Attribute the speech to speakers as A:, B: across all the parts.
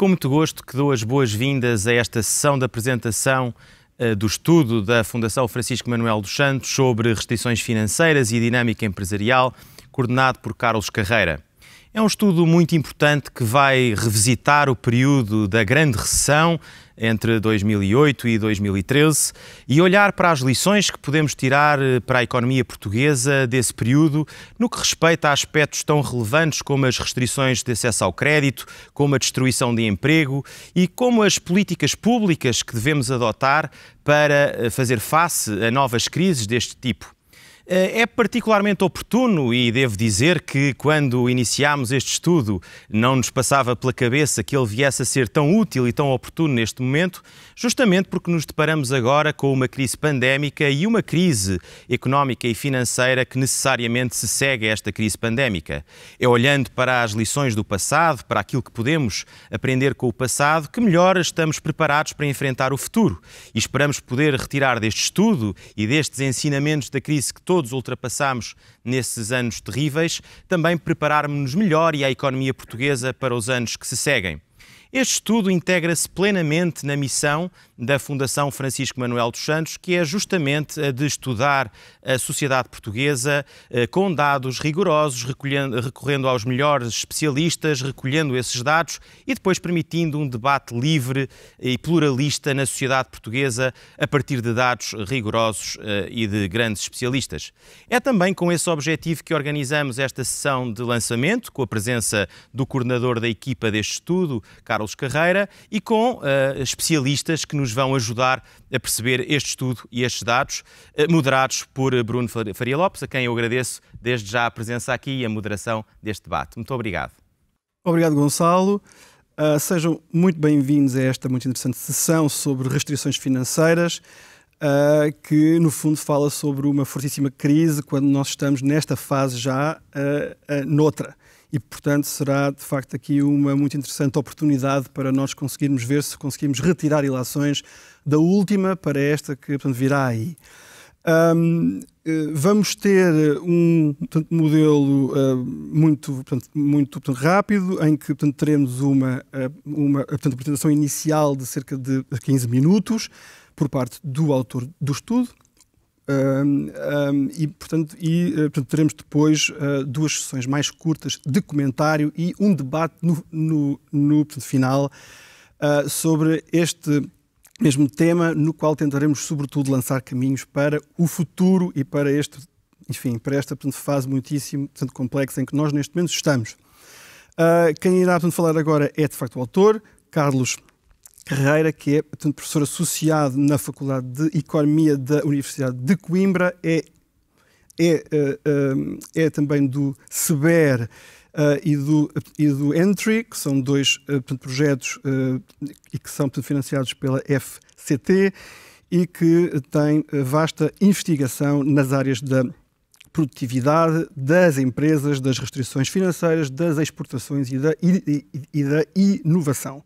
A: com muito gosto que dou as boas-vindas a esta sessão de apresentação eh, do estudo da Fundação Francisco Manuel dos Santos sobre restrições financeiras e dinâmica empresarial, coordenado por Carlos Carreira. É um estudo muito importante que vai revisitar o período da Grande Recessão entre 2008 e 2013 e olhar para as lições que podemos tirar eh, para a economia portuguesa desse período no que respeita a aspectos tão relevantes como as restrições de acesso ao crédito, como a destruição de emprego e como as políticas públicas que devemos adotar para eh, fazer face a novas crises deste tipo. Eh, é particularmente oportuno e devo dizer que quando iniciámos este estudo não nos passava pela cabeça que ele viesse a ser tão útil e tão oportuno neste momento, justamente porque nos deparamos agora com uma crise pandémica e uma crise económica e financeira que necessariamente se segue a esta crise pandémica. É olhando para as lições do passado, para aquilo que podemos aprender com o passado, que melhor estamos preparados para enfrentar o futuro. E esperamos poder retirar deste estudo e destes ensinamentos da crise que todos ultrapassamos nesses anos terríveis, também prepararmos-nos melhor e a economia portuguesa para os anos que se seguem. Este estudo integra-se plenamente na missão da Fundação Francisco Manuel dos Santos, que é justamente a de estudar a sociedade portuguesa eh, com dados rigorosos, recorrendo aos melhores especialistas, recolhendo esses dados e depois permitindo um debate livre e pluralista na sociedade portuguesa a partir de dados rigorosos eh, e de grandes especialistas. É também com esse objetivo que organizamos esta sessão de lançamento, com a presença do coordenador da equipa deste estudo, Carlos Carreira, e com uh, especialistas que nos nos vão ajudar a perceber este estudo e estes dados, eh, moderados por eh, Bruno Faria Lopes, a quem eu agradeço desde já a presença aqui e a moderação deste debate. Muito obrigado.
B: Obrigado, Gonçalo. Uh, sejam muito bem-vindos a esta muito interessante sessão sobre restrições financeiras, uh, que no fundo fala sobre uma fortíssima crise quando nós estamos nesta fase já uh, noutra e, portanto, será de facto aqui uma muito interessante oportunidade para nós conseguirmos ver se conseguimos retirar ilações da última para esta que portanto, virá aí. Um, eh, vamos ter um portanto, modelo uh, muito, portanto, muito portanto, rápido, em que portanto, teremos uma, eh, uma portanto, apresentação inicial de cerca de 15 minutos por parte do autor do estudo. Um, um, e, portanto, e, eh, portanto, teremos depois uh, duas sessões mais curtas de comentário e um debate no, no, no portanto, final uh, sobre este mesmo tema, no qual tentaremos, sobretudo, lançar caminhos para o futuro e para este, enfim, para esta portanto, fase muitíssimo portanto, complexa em que nós neste momento estamos. Uh, quem irá portanto, falar agora é de facto o autor, Carlos Carreira, que é portanto, professor associado na Faculdade de Economia da Universidade de Coimbra, é, é, é, é também do SEBER. Uh, e, do, e do Entry, que são dois portanto, projetos uh, e que são portanto, financiados pela FCT e que têm vasta investigação nas áreas da produtividade, das empresas, das restrições financeiras, das exportações e da, e, e, e da inovação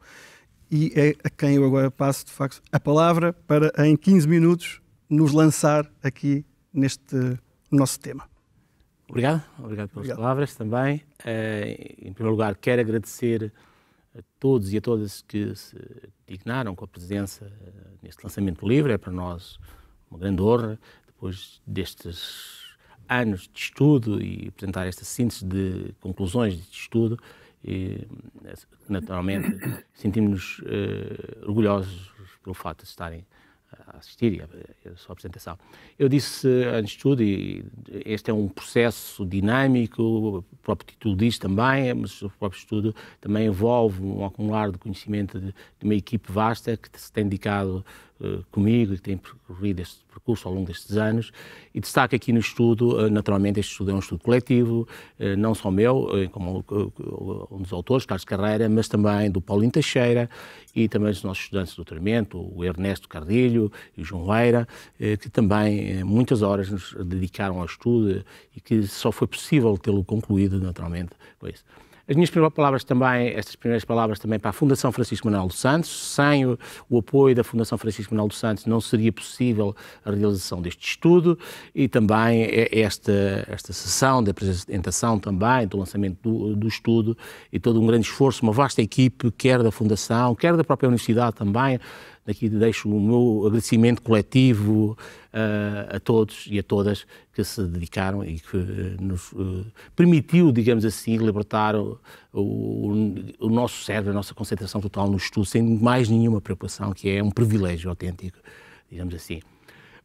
B: e é a quem eu agora passo, de facto, a palavra para, em 15 minutos, nos lançar aqui neste nosso tema.
C: Obrigado, obrigado pelas obrigado. palavras também. Eh, em primeiro lugar, quero agradecer a todos e a todas que se dignaram com a presença eh, neste lançamento do livro. É para nós uma grande honra, depois destes anos de estudo e apresentar esta síntese de conclusões de estudo. E, naturalmente, sentimos-nos uh, orgulhosos pelo fato de estarem a assistir a, a sua apresentação. Eu disse, eh, antes de tudo, e este é um processo dinâmico, o próprio título diz também, mas o próprio estudo também envolve um acumular de conhecimento de, de uma equipe vasta que se tem dedicado eh, comigo e tem percorrido este percurso ao longo destes anos. E destaco aqui no estudo, eh, naturalmente, este estudo é um estudo coletivo, eh, não só meu, como um dos autores, Carlos Carreira, mas também do Paulinho Teixeira e também dos nossos estudantes de doutoramento, o Ernesto Cardilho e o João Leira, que também muitas horas nos dedicaram ao estudo e que só foi possível tê-lo concluído, naturalmente, com isso. As minhas primeiras palavras também, estas primeiras palavras também para a Fundação Francisco Manuel dos Santos. Sem o, o apoio da Fundação Francisco Manuel dos Santos não seria possível a realização deste estudo e também esta, esta sessão de apresentação também, do lançamento do, do estudo e todo um grande esforço, uma vasta equipe, quer da Fundação, quer da própria Universidade também, Daqui deixo o meu agradecimento coletivo uh, a todos e a todas que se dedicaram e que eh, nos uh, permitiu, digamos assim, libertar o, o, o, nosso cérebro, a nossa concentração total no estudo, sem mais nenhuma preocupação, que é um privilégio autêntico, digamos assim.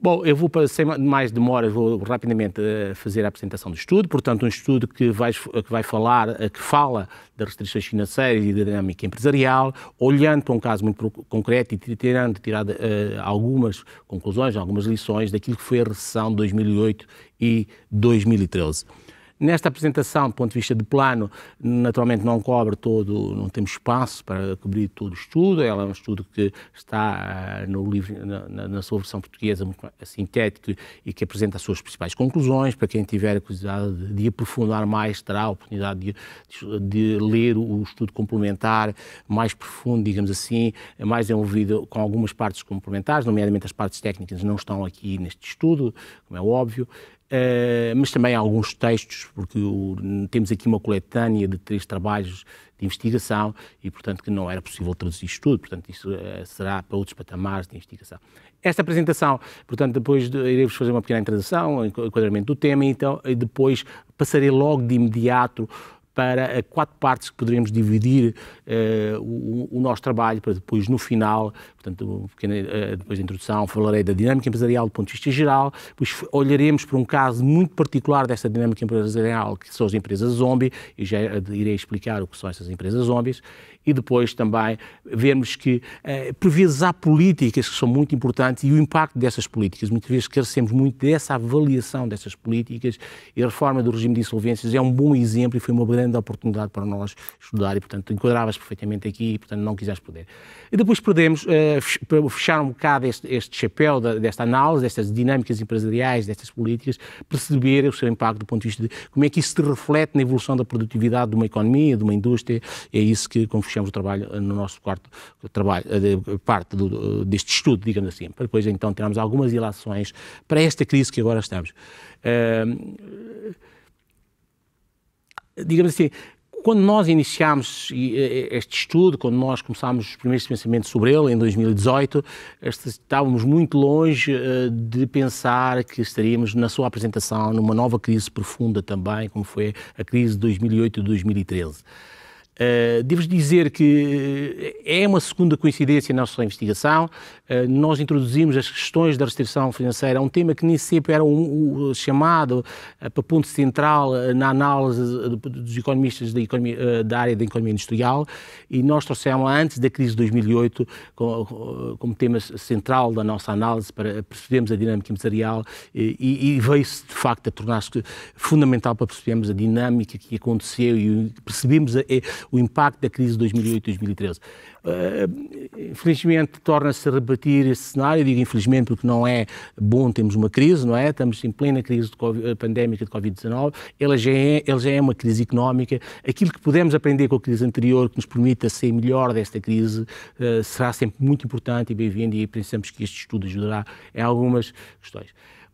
C: Bom, eu vou, sem mais demoras, vou rapidamente eh, fazer a apresentação do estudo. Portanto, um estudo que vai, que vai falar, eh, que fala das restrições financeiras e da dinâmica empresarial, olhando para um caso muito concreto e tirando, tirando uh, eh, algumas conclusões, algumas lições daquilo que foi a recessão de 2008 e 2013. Nesta apresentação, do ponto de vista de plano, naturalmente não cobre todo, não temos espaço para cobrir todo o estudo, ela é um estudo que está ah, no livro, na, na sua versão portuguesa, muito sintético e que apresenta as suas principais conclusões. Para quem tiver curiosidade de, de aprofundar mais, terá a oportunidade de, de, ler o estudo complementar mais profundo, digamos assim, mais envolvido com algumas partes complementares, nomeadamente as partes técnicas não estão aqui neste estudo, como é óbvio, Uh, mas também alguns textos, porque o, temos aqui uma coletânea de três trabalhos de investigação e, portanto, que não era possível traduzir isto tudo, portanto, isso uh, será para outros patamares de investigação. Esta apresentação, portanto, depois de, irei-vos fazer uma pequena introdução, enquadramento do tema, então, e depois passarei logo de imediato para quatro partes que poderíamos dividir uh, o, o, nosso trabalho, para depois, no final, portanto, um pequeno, uh, depois da introdução, falarei da dinâmica empresarial do ponto de vista geral, depois olharemos para um caso muito particular desta dinâmica empresarial, que são as empresas zombie, e já eh, irei explicar o que são essas empresas zombies, e depois também vermos que, eh, por vezes, há políticas que são muito importantes e o impacto dessas políticas. Muitas vezes carecemos muito dessa avaliação dessas políticas e a reforma do regime de insolvências é um bom exemplo e foi uma grande oportunidade para nós estudar e, portanto, enquadravas perfeitamente aqui e, portanto, não quiseste perder. E depois perdemos, eh, para fechar um bocado este, este chapéu desta análise, destas dinâmicas empresariais, destas políticas, perceber o seu impacto do ponto de vista de como é que isso se reflete na evolução da produtividade de uma economia, de uma indústria. É isso que, como fechamos, o trabalho eh, no nosso quarto trabalho, eh, parte do, eh, deste estudo, digamos assim, para depois então tirarmos algumas ilações para esta crise que agora estamos. digamos assim, quando nós iniciámos este estudo, quando nós começámos os primeiros pensamentos sobre ele, em 2018, estávamos muito longe de pensar que estaríamos, na sua apresentação, numa nova crise profunda também, como foi a crise de 2008 e 2013. Eh, devo dizer que eh, é uma segunda coincidência na nossa investigação. Uh, nós introduzimos as questões da restrição financeira, um tema que nem sempre era um, um chamado uh, para ponto central na análise dos economistas da, economia, da, área da economia industrial. E nós trouxemos, antes da crise de 2008, como, como tema central da nossa análise para percebermos a dinâmica empresarial e, e veio-se, de facto, a tornar-se fundamental para percebermos a dinâmica que aconteceu e percebemos a, a o impacto da crise de 2008 2013. Uh, infelizmente, torna-se a repetir esse cenário, Eu digo infelizmente porque não é bom termos uma crise, não é? Estamos em plena crise de COVID, eh, pandémica de Covid-19, ela, já é, ela já é uma crise económica. Aquilo que podemos aprender com a crise anterior, que nos permita ser melhor desta crise, uh, será sempre muito importante e bem-vindo e pensamos que este estudo ajudará em algumas questões.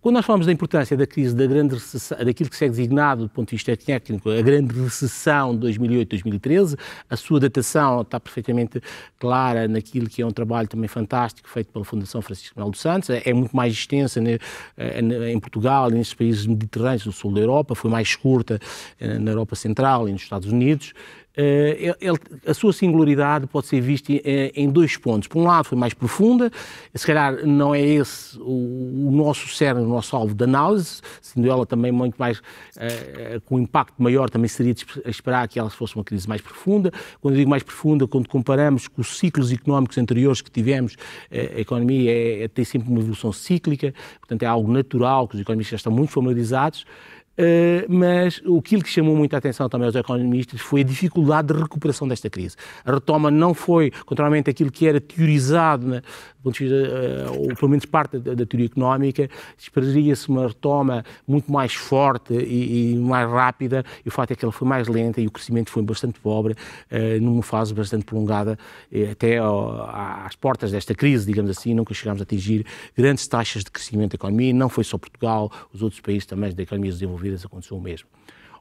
C: Quando nós falamos da importância da crise, da grande recessão, daquilo que é designado do ponto de vista técnico, a grande recessão de 2008-2013, a sua datação está perfeitamente clara naquilo que é um trabalho também fantástico feito pela Fundação Francisco Melo dos Santos, é, é muito mais extensa né, eh, em Portugal e nestes países mediterrâneos do sul da Europa, foi mais curta eh, na Europa Central e nos Estados Unidos, eh, ele, a sua singularidade pode ser vista eh, em dois pontos. Por um lado, foi mais profunda, se calhar não é esse o, o nosso cerne, o nosso alvo de análise, sendo ela também muito mais, uh, com impacto maior, também seria de esperar que ela fosse uma crise mais profunda. Quando digo mais profunda, quando comparamos com os ciclos económicos anteriores que tivemos, a economia é, é, tem sempre uma evolução cíclica, portanto é algo natural, que os economistas já estão muito familiarizados. Eh, mas o que lhe chamou muita atenção também aos economistas foi a dificuldade de recuperação desta crise. A retoma não foi, contrariamente àquilo que era teorizado na, né, ponto de vista, eh, ou pelo menos parte da, da teoria económica, esperaria-se uma retoma muito mais forte e, e, mais rápida, e o fato é que ela foi mais lenta e o crescimento foi bastante pobre, eh, numa fase bastante prolongada, eh, até às portas desta crise, digamos assim, nunca chegámos a atingir grandes taxas de crescimento da economia, não foi só Portugal, os outros países também da economia desenvolvidas aconteceu o mesmo.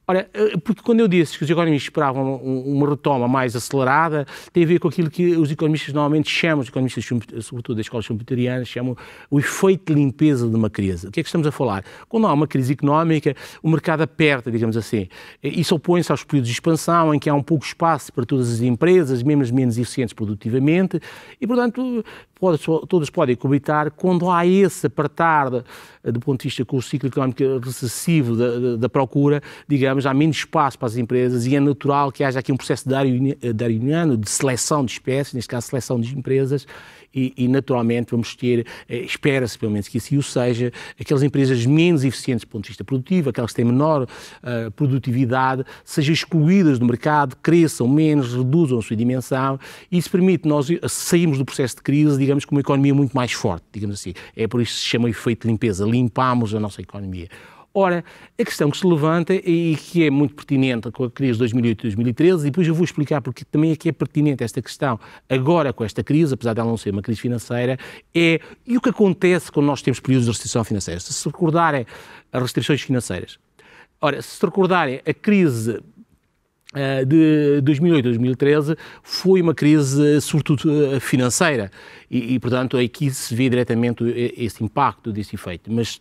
C: Ora, eh, porque quando eu disse que os economistas esperavam uma retoma mais acelerada, tem a ver com aquilo que os economistas normalmente chamam, os economistas, sobretudo das escolas schumpeterianas, chamam o efeito de limpeza de uma crise. O que é que estamos a falar? Quando há uma crise económica, o mercado aperta, digamos assim. Isso opõe-se aos períodos de expansão, em que há um pouco espaço para todas as empresas, mesmo as menos eficientes produtivamente, e, portanto, pode, podem cobitar quando há esse apertar do ponto de vista com o ciclo económico recessivo da, da, procura, digamos, há menos espaço para as empresas e é natural que haja aqui um processo dariano de seleção de espécies, neste caso seleção de empresas, e, e naturalmente vamos ter, eh, espera-se pelo menos que assim o seja, aquelas empresas menos eficientes do ponto de vista produtivo, aquelas que têm menor uh, produtividade, sejam excluídas do mercado, cresçam menos, reduzam a sua dimensão, e isso permite nós eh, sairmos do processo de crise, digamos, com uma economia muito mais forte, digamos assim. É por isso que se chama efeito de limpeza, limpamos a nossa economia. Ora, a questão que se levanta e que é muito pertinente com a crise de 2008 e 2013, e depois eu vou explicar porque também é que é pertinente esta questão agora com esta crise, apesar dela de não ser uma crise financeira, é e o que acontece quando nós temos períodos de restrição financeira? Se se recordarem as restrições financeiras, ora, se se recordarem a crise eh, de 2008 e 2013 foi uma crise, sobretudo eh, financeira, e, e portanto aqui se vê diretamente eh, esse impacto desse efeito. Mas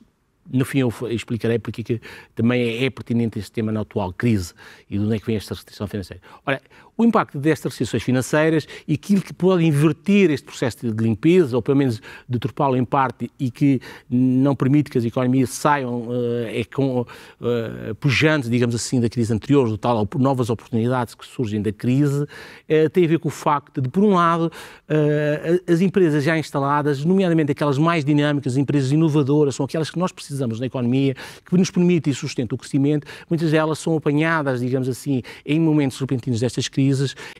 C: no fim, eu explicarei porque é que também é pertinente este tema na atual crise e de onde é que vem esta restrição financeira. Ora, o impacto destas restrições financeiras e aquilo que pode inverter este processo de limpeza, ou pelo menos de lo em parte, e que não permite que as economias saiam uh, é com, uh, pujantes, digamos assim, da crise anterior, do tal novas oportunidades que surgem da crise, uh, tem a ver com o facto de, por um lado, as empresas já instaladas, nomeadamente aquelas mais dinâmicas, empresas inovadoras, são aquelas que nós precisamos na economia, que nos permitem e sustentam o crescimento, muitas delas são apanhadas, digamos assim, em momentos repentinos destas crises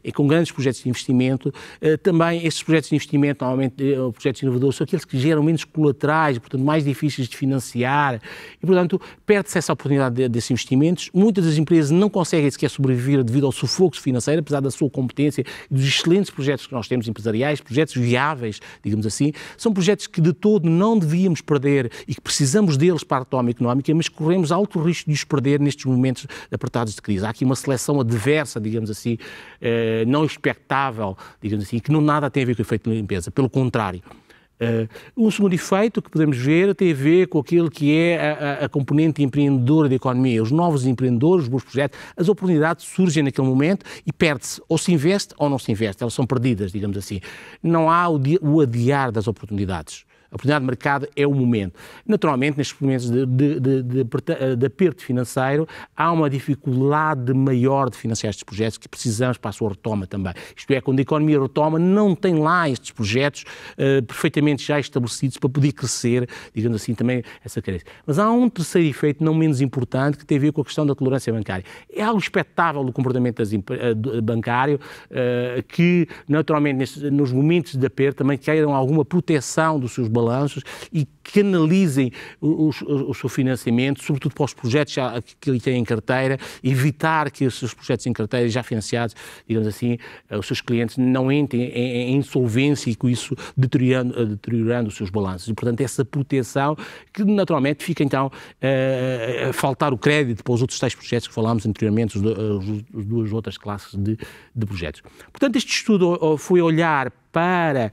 C: e com grandes projetos de investimento. Eh, também esses projetos de investimento, normalmente eh, projetos inovadores, são aqueles que geram menos colaterais, portanto mais difíceis de financiar e, portanto, perde-se essa oportunidade desses investimentos. Muitas das empresas não conseguem sequer sobreviver devido ao sufoco financeiro, apesar da sua competência e dos excelentes projetos que nós temos empresariais, projetos viáveis, digamos assim, são projetos que de todo não devíamos perder e que precisamos deles para a retoma económica, mas corremos alto risco de os perder nestes momentos apertados de crise. Há aqui uma seleção adversa, digamos assim, eh, não expectável, digamos assim, que não nada tem a ver com o efeito de limpeza, pelo contrário. Uh, um segundo efeito que podemos ver tem a ver com aquilo que é a, a, a componente empreendedora da economia, os novos empreendedores, os bons projetos, as oportunidades surgem naquele momento e perde-se, ou se investe ou não se investe, elas são perdidas, digamos assim. Não há o, o adiar das oportunidades. A oportunidade de mercado é o momento. Naturalmente, nestes momentos de, de, de, eh, de aperto financeiro, há uma dificuldade maior de financiar estes projetos que precisamos para a sua retoma também. Isto é, quando a economia retoma, não tem lá estes projetos uh, perfeitamente já estabelecidos para poder crescer, digamos assim, também essa carência. Mas há um terceiro efeito, não menos importante, que tem a ver com a questão da tolerância bancária. É algo expectável o comportamento das, eh, bancário, uh, que naturalmente nestes, nos momentos de aperto também queiram alguma proteção dos seus balanços balanços e canalizem o, o, o seu financiamento, sobretudo para os projetos já, que ele tem em carteira, evitar que os seus projetos em carteira já financiados, digamos assim, eh, os seus clientes não entrem em, insolvência e com isso deteriorando, eh, deteriorando os seus balanços. E, portanto, essa proteção que naturalmente fica então a, eh, a faltar o crédito para os outros tais projetos que falámos anteriormente, as duas outras classes de, de projetos. Portanto, este estudo oh, oh, foi olhar para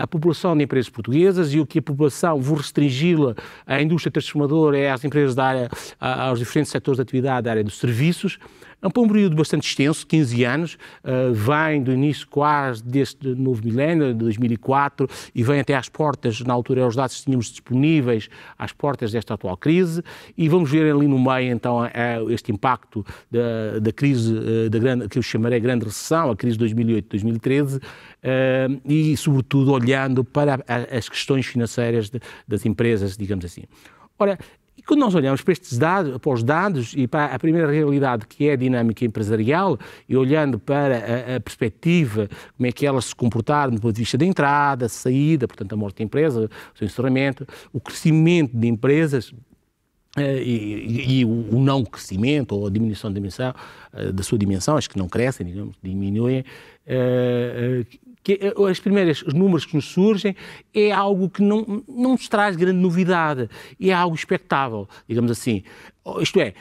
C: a população de empresas portuguesas e o que a população vou restringi-la à indústria transformadora é às empresas da área, aos diferentes setores de atividade da área dos serviços. É um período bastante extenso, 15 anos, uh, vem do início quase deste novo milénio, de 2004, e vem até às portas, na altura aos os dados que tínhamos disponíveis, às portas desta atual crise, e vamos ver ali no meio, então, este impacto da, da crise, eh, da grande, que eu chamarei grande recessão, a crise de 2008-2013, eh, e, sobretudo, olhando para as questões financeiras de, das empresas, digamos assim. Ora, quando nós olhamos para, estes dados, para os dados e para a primeira realidade que é a dinâmica empresarial e olhando para a, a perspectiva, como é que elas se comportar do ponto de vista da entrada, saída, portanto a morte da empresa, o seu encerramento, o crescimento de empresas, eh, e, e, e, o não crescimento ou a diminuição da, dimensão, eh, da sua dimensão, as que não crescem, digamos, diminuem, eh, que eh, as primeiras os números que nos surgem é algo que não, não nos traz grande novidade, e é algo expectável, digamos assim. Oh, isto é,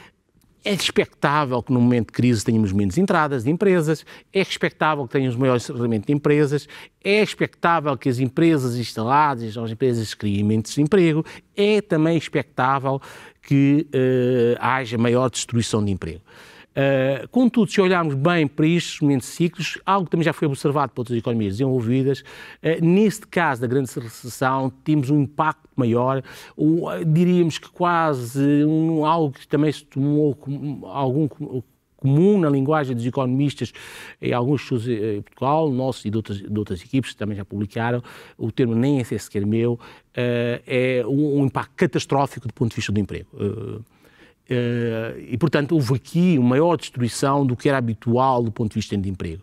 C: é expectável que num momento de crise tenhamos menos entradas de empresas, é expectável que tenhamos maior encerramento de empresas, é expectável que as empresas instaladas, as empresas criem menos emprego é também expectável que uh, haja maior destruição de emprego. Eh, contudo, se olharmos bem para estes momentos ciclos, algo que também já foi observado por outras economias desenvolvidas, uh, neste caso da grande recessão, temos um impacto maior, ou, uh, eh, diríamos que quase um, algo que também se tomou como, algum comum na linguagem dos economistas, em alguns estudos em Portugal, nosso e de outras, de outras equipes que também já publicaram, o termo nem é sequer meu, é um, um, impacto catastrófico do ponto de vista do emprego eh, e, portanto, houve aqui uma maior destruição do que era habitual do ponto de vista de emprego.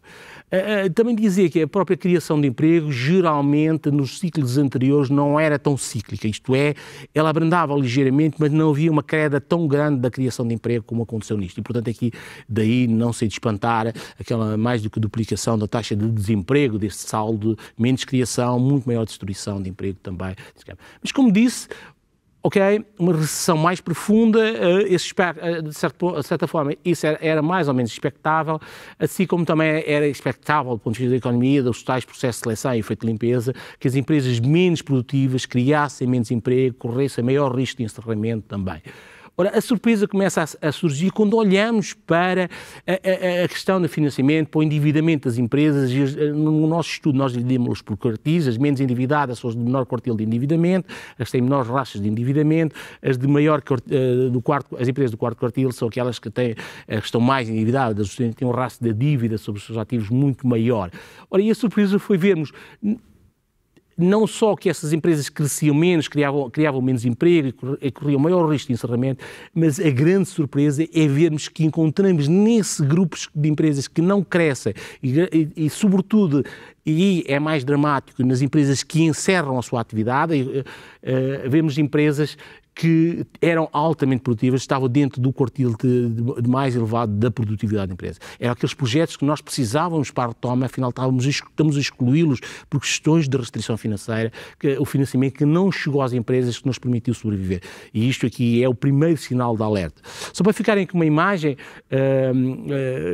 C: Eh, eh, também dizer que a própria criação de emprego, geralmente, nos ciclos anteriores, não era tão cíclica, isto é, ela abrandava ligeiramente, mas não havia uma queda tão grande da criação de emprego como aconteceu nisto. E, portanto, aqui, daí não se de espantar aquela mais do que duplicação da taxa de desemprego, deste saldo, menos criação, muito maior destruição de emprego também. Mas, como disse, ok? Uma recessão mais profunda, eh, esse, eh, de, certo, de, certa forma, isso era, era, mais ou menos expectável, assim como também era expectável do ponto de vista da economia, dos tais processos de seleção e efeito de limpeza, que as empresas menos produtivas criassem menos emprego, corressem maior risco de encerramento também. Ora, a surpresa começa a, a surgir quando olhamos para a, a, questão do financiamento, para o endividamento das empresas. Eh, no nosso estudo, nós dividimos por quartis, as menos endividadas são as de menor quartil de endividamento, as que têm menores rachas de endividamento, as de maior eh, do quarto, as empresas do quarto quartil são aquelas que, têm, eh, que estão mais endividadas, têm um rastro da dívida sobre os seus ativos muito maior. Ora, e a surpresa foi vermos não só que essas empresas cresciam menos, criavam, criavam menos emprego e corriam maior risco de encerramento, mas a grande surpresa é vermos que encontramos nesse grupos de empresas que não crescem e, e, e sobretudo, e é mais dramático nas empresas que encerram a sua atividade, eh, eh, vemos empresas que eram altamente produtivas, estavam dentro do quartil de, de, mais elevado da produtividade da empresa. Eram aqueles projetos que nós precisávamos para a retoma, afinal estávamos, estamos a excluí-los por questões de restrição financeira, que, o financiamento que não chegou às empresas que nos permitiu sobreviver. E isto aqui é o primeiro sinal de alerta. Só para ficarem com uma imagem uh,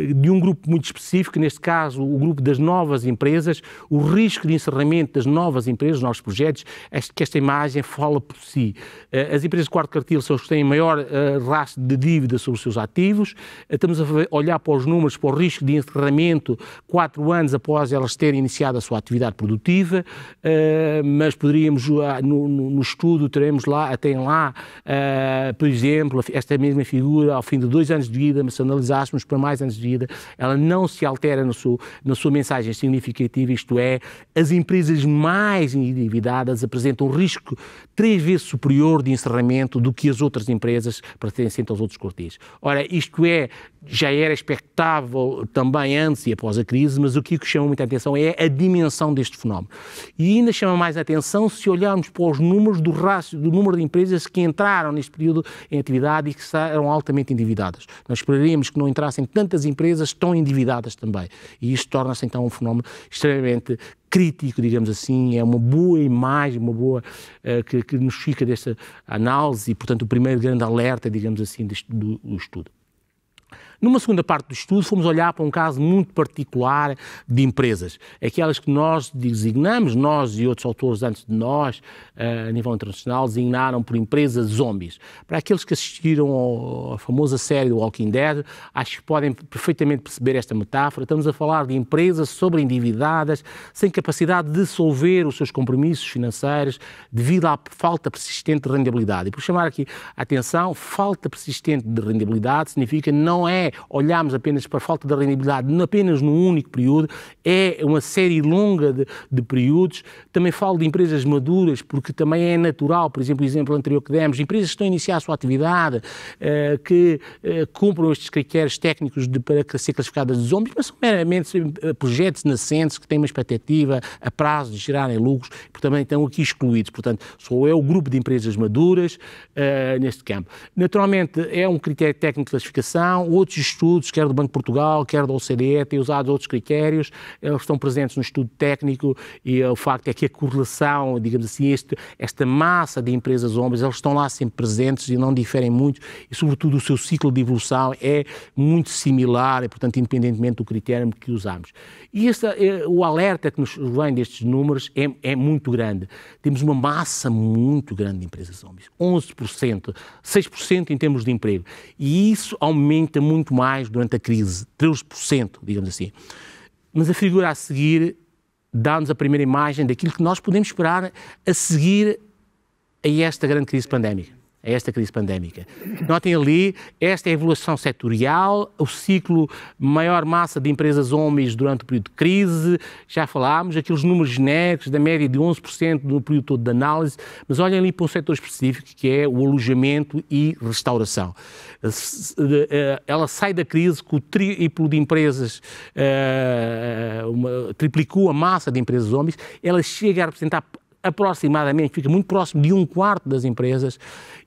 C: uh, de um grupo muito específico, neste caso o grupo das novas empresas, o risco de encerramento das novas empresas, dos novos projetos, este, que esta imagem fala por si. Uh, as empresas de quarto cartil são as que têm maior uh, eh, rastro de dívida sobre os seus ativos. Eh, estamos a olhar para os números, para o risco de encerramento quatro anos após elas terem iniciado a sua atividade produtiva, uh, mas poderíamos, uh, no, no, estudo, teremos lá, até lá, por exemplo, esta mesma figura, ao fim de dois anos de vida, mas se analisássemos para mais anos de vida, ela não se altera no seu, na sua mensagem significativa, isto é, as empresas mais endividadas apresentam um risco três vezes superior de encerramento do que as outras empresas pertencentes aos outros cortes. Ora, isto é, já era expectável também antes e após a crise, mas o que chama muita atenção é a dimensão deste fenómeno. E ainda chama mais atenção se olharmos para os números do do número de empresas que entraram neste período em atividade e que eram altamente endividadas. Nós esperaríamos que não entrassem tantas empresas tão endividadas também. E isto torna-se então um fenómeno extremamente crítico, digamos assim, é uma boa imagem, uma boa uh, que, que, nos fica desta análise e, portanto, o primeiro grande alerta, digamos assim, deste, do, do estudo. Numa segunda parte do estudo, fomos olhar para um caso muito particular de empresas, aquelas que nós designamos, nós e outros autores antes de nós, eh, a nível internacional, designaram por empresas zombies. Para aqueles que assistiram à famosa série Walking Dead, acho que podem perfeitamente perceber esta metáfora. Estamos a falar de empresas sobreendividadas, sem capacidade de dissolver os seus compromissos financeiros devido à falta persistente de rendibilidade. E por chamar aqui a atenção, falta persistente de rendibilidade significa não é é olharmos apenas para a falta de rendibilidade apenas num único período, é uma série longa de, de períodos. Também falo de empresas maduras, porque também é natural, por exemplo, o exemplo anterior que demos, empresas que estão a iniciar a sua atividade, eh, que eh, cumpram estes critérios técnicos de, para ser classificadas de zombies, mas são meramente eh, projetos nascentes que têm uma expectativa a prazo de gerarem lucros, porque também estão aqui excluídos. Portanto, só é o grupo de empresas maduras eh, neste campo. Naturalmente, é um critério técnico de classificação, outros estudos, quer do Banco de Portugal, quer da OCDE, têm usado outros critérios, eles estão presentes no estudo técnico e eh, o facto é que a correlação, digamos assim, este, esta massa de empresas homens, eles estão lá sempre presentes e não diferem muito e, sobretudo, o seu ciclo de evolução é muito similar e, portanto, independentemente do critério que usamos. E eh, o alerta que nos vem destes números é, é muito grande. Temos uma massa muito grande de empresas homens, 11%, 6% em termos de emprego. E isso aumenta muito muito mais durante a crise, 13%, digamos assim. Mas a figura a seguir dá-nos a primeira imagem daquilo que nós podemos esperar a seguir a esta grande crise pandémica a é esta crise pandémica. Notem ali, esta é a evolução setorial, o ciclo maior massa de empresas homens durante o período de crise, já falámos, aqueles números genéricos da média de 11% no período todo de análise, mas olhem ali para um setor específico que é o alojamento e restauração. Eh, eh, ela sai da crise com o triplo de empresas, eh, triplicou a massa de empresas homens, ela chega a representar aproximadamente, fica muito próximo de um quarto das empresas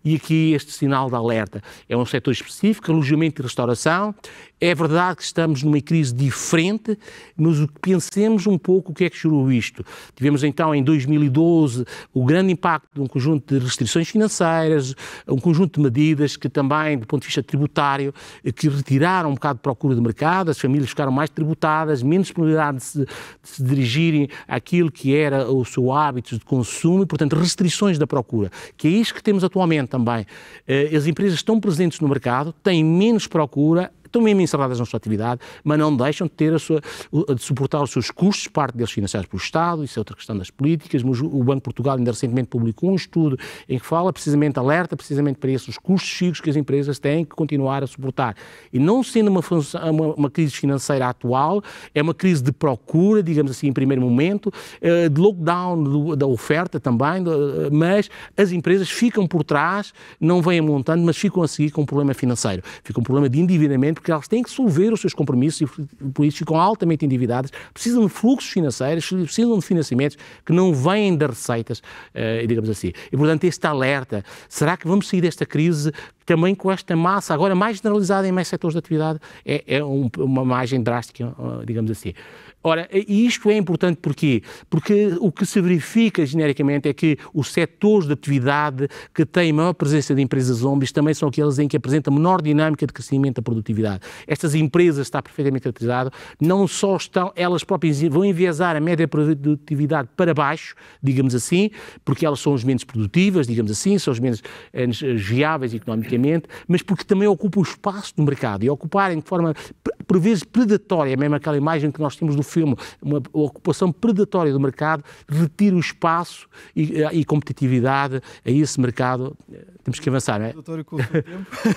C: e aqui este sinal de alerta. É um setor específico, alojamento e restauração. É verdade que estamos numa crise diferente, mas pensemos um pouco o que é que gerou isto. Tivemos então em 2012 o grande impacto de um conjunto de restrições financeiras, um conjunto de medidas que também, do ponto de vista tributário, que retiraram um bocado de procura de mercado, as famílias ficaram mais tributadas, menos probabilidade de se, de se dirigirem àquilo que era o seu hábito de consumo e, portanto, restrições da procura, que é isso que temos atualmente também. Eh, as empresas estão presentes no mercado, têm menos procura, estão mesmo encerradas na sua atividade, mas não deixam de, ter a sua, de suportar os seus custos, parte deles financiados pelo Estado, isso é outra questão das políticas, mas o Banco de Portugal ainda recentemente publicou um estudo em que fala precisamente, alerta precisamente para esses custos chicos que as empresas têm que continuar a suportar. E não sendo uma, função, uma, uma crise financeira atual, é uma crise de procura, digamos assim, em primeiro momento, eh, de lockdown do, da oferta também, eh, mas as empresas ficam por trás, não vêm montando, mas ficam a seguir com um problema financeiro, ficam um problema de endividamento porque elas têm que solver os seus compromissos e por isso ficam altamente endividadas, precisam de fluxos financeiros, precisam de financiamentos que não vêm das receitas, eh, digamos assim. E, portanto, este alerta, será que vamos sair desta crise também com esta massa, agora mais generalizada em mais setores de atividade, é, é um, uma margem drástica, ah, digamos assim. Ora, e isto é importante porquê? Porque o que se verifica genericamente é que os setores de atividade que têm maior presença de empresas zombies também são aqueles em que apresenta menor dinâmica de crescimento da produtividade. Estas empresas, está perfeitamente caracterizado, não só estão, elas próprias vão enviesar a média produtividade para baixo, digamos assim, porque elas são as menos produtivas, digamos assim, são as menos viáveis eh, economicamente economicamente, mas porque também ocupa o espaço do mercado e ocuparem de forma, por vezes, predatória, mesmo aquela imagem que nós temos do filme, uma ocupação predatória do mercado, retira o espaço e, eh, e competitividade a esse mercado eh, temos que avançar, não é? Doutor, o tempo.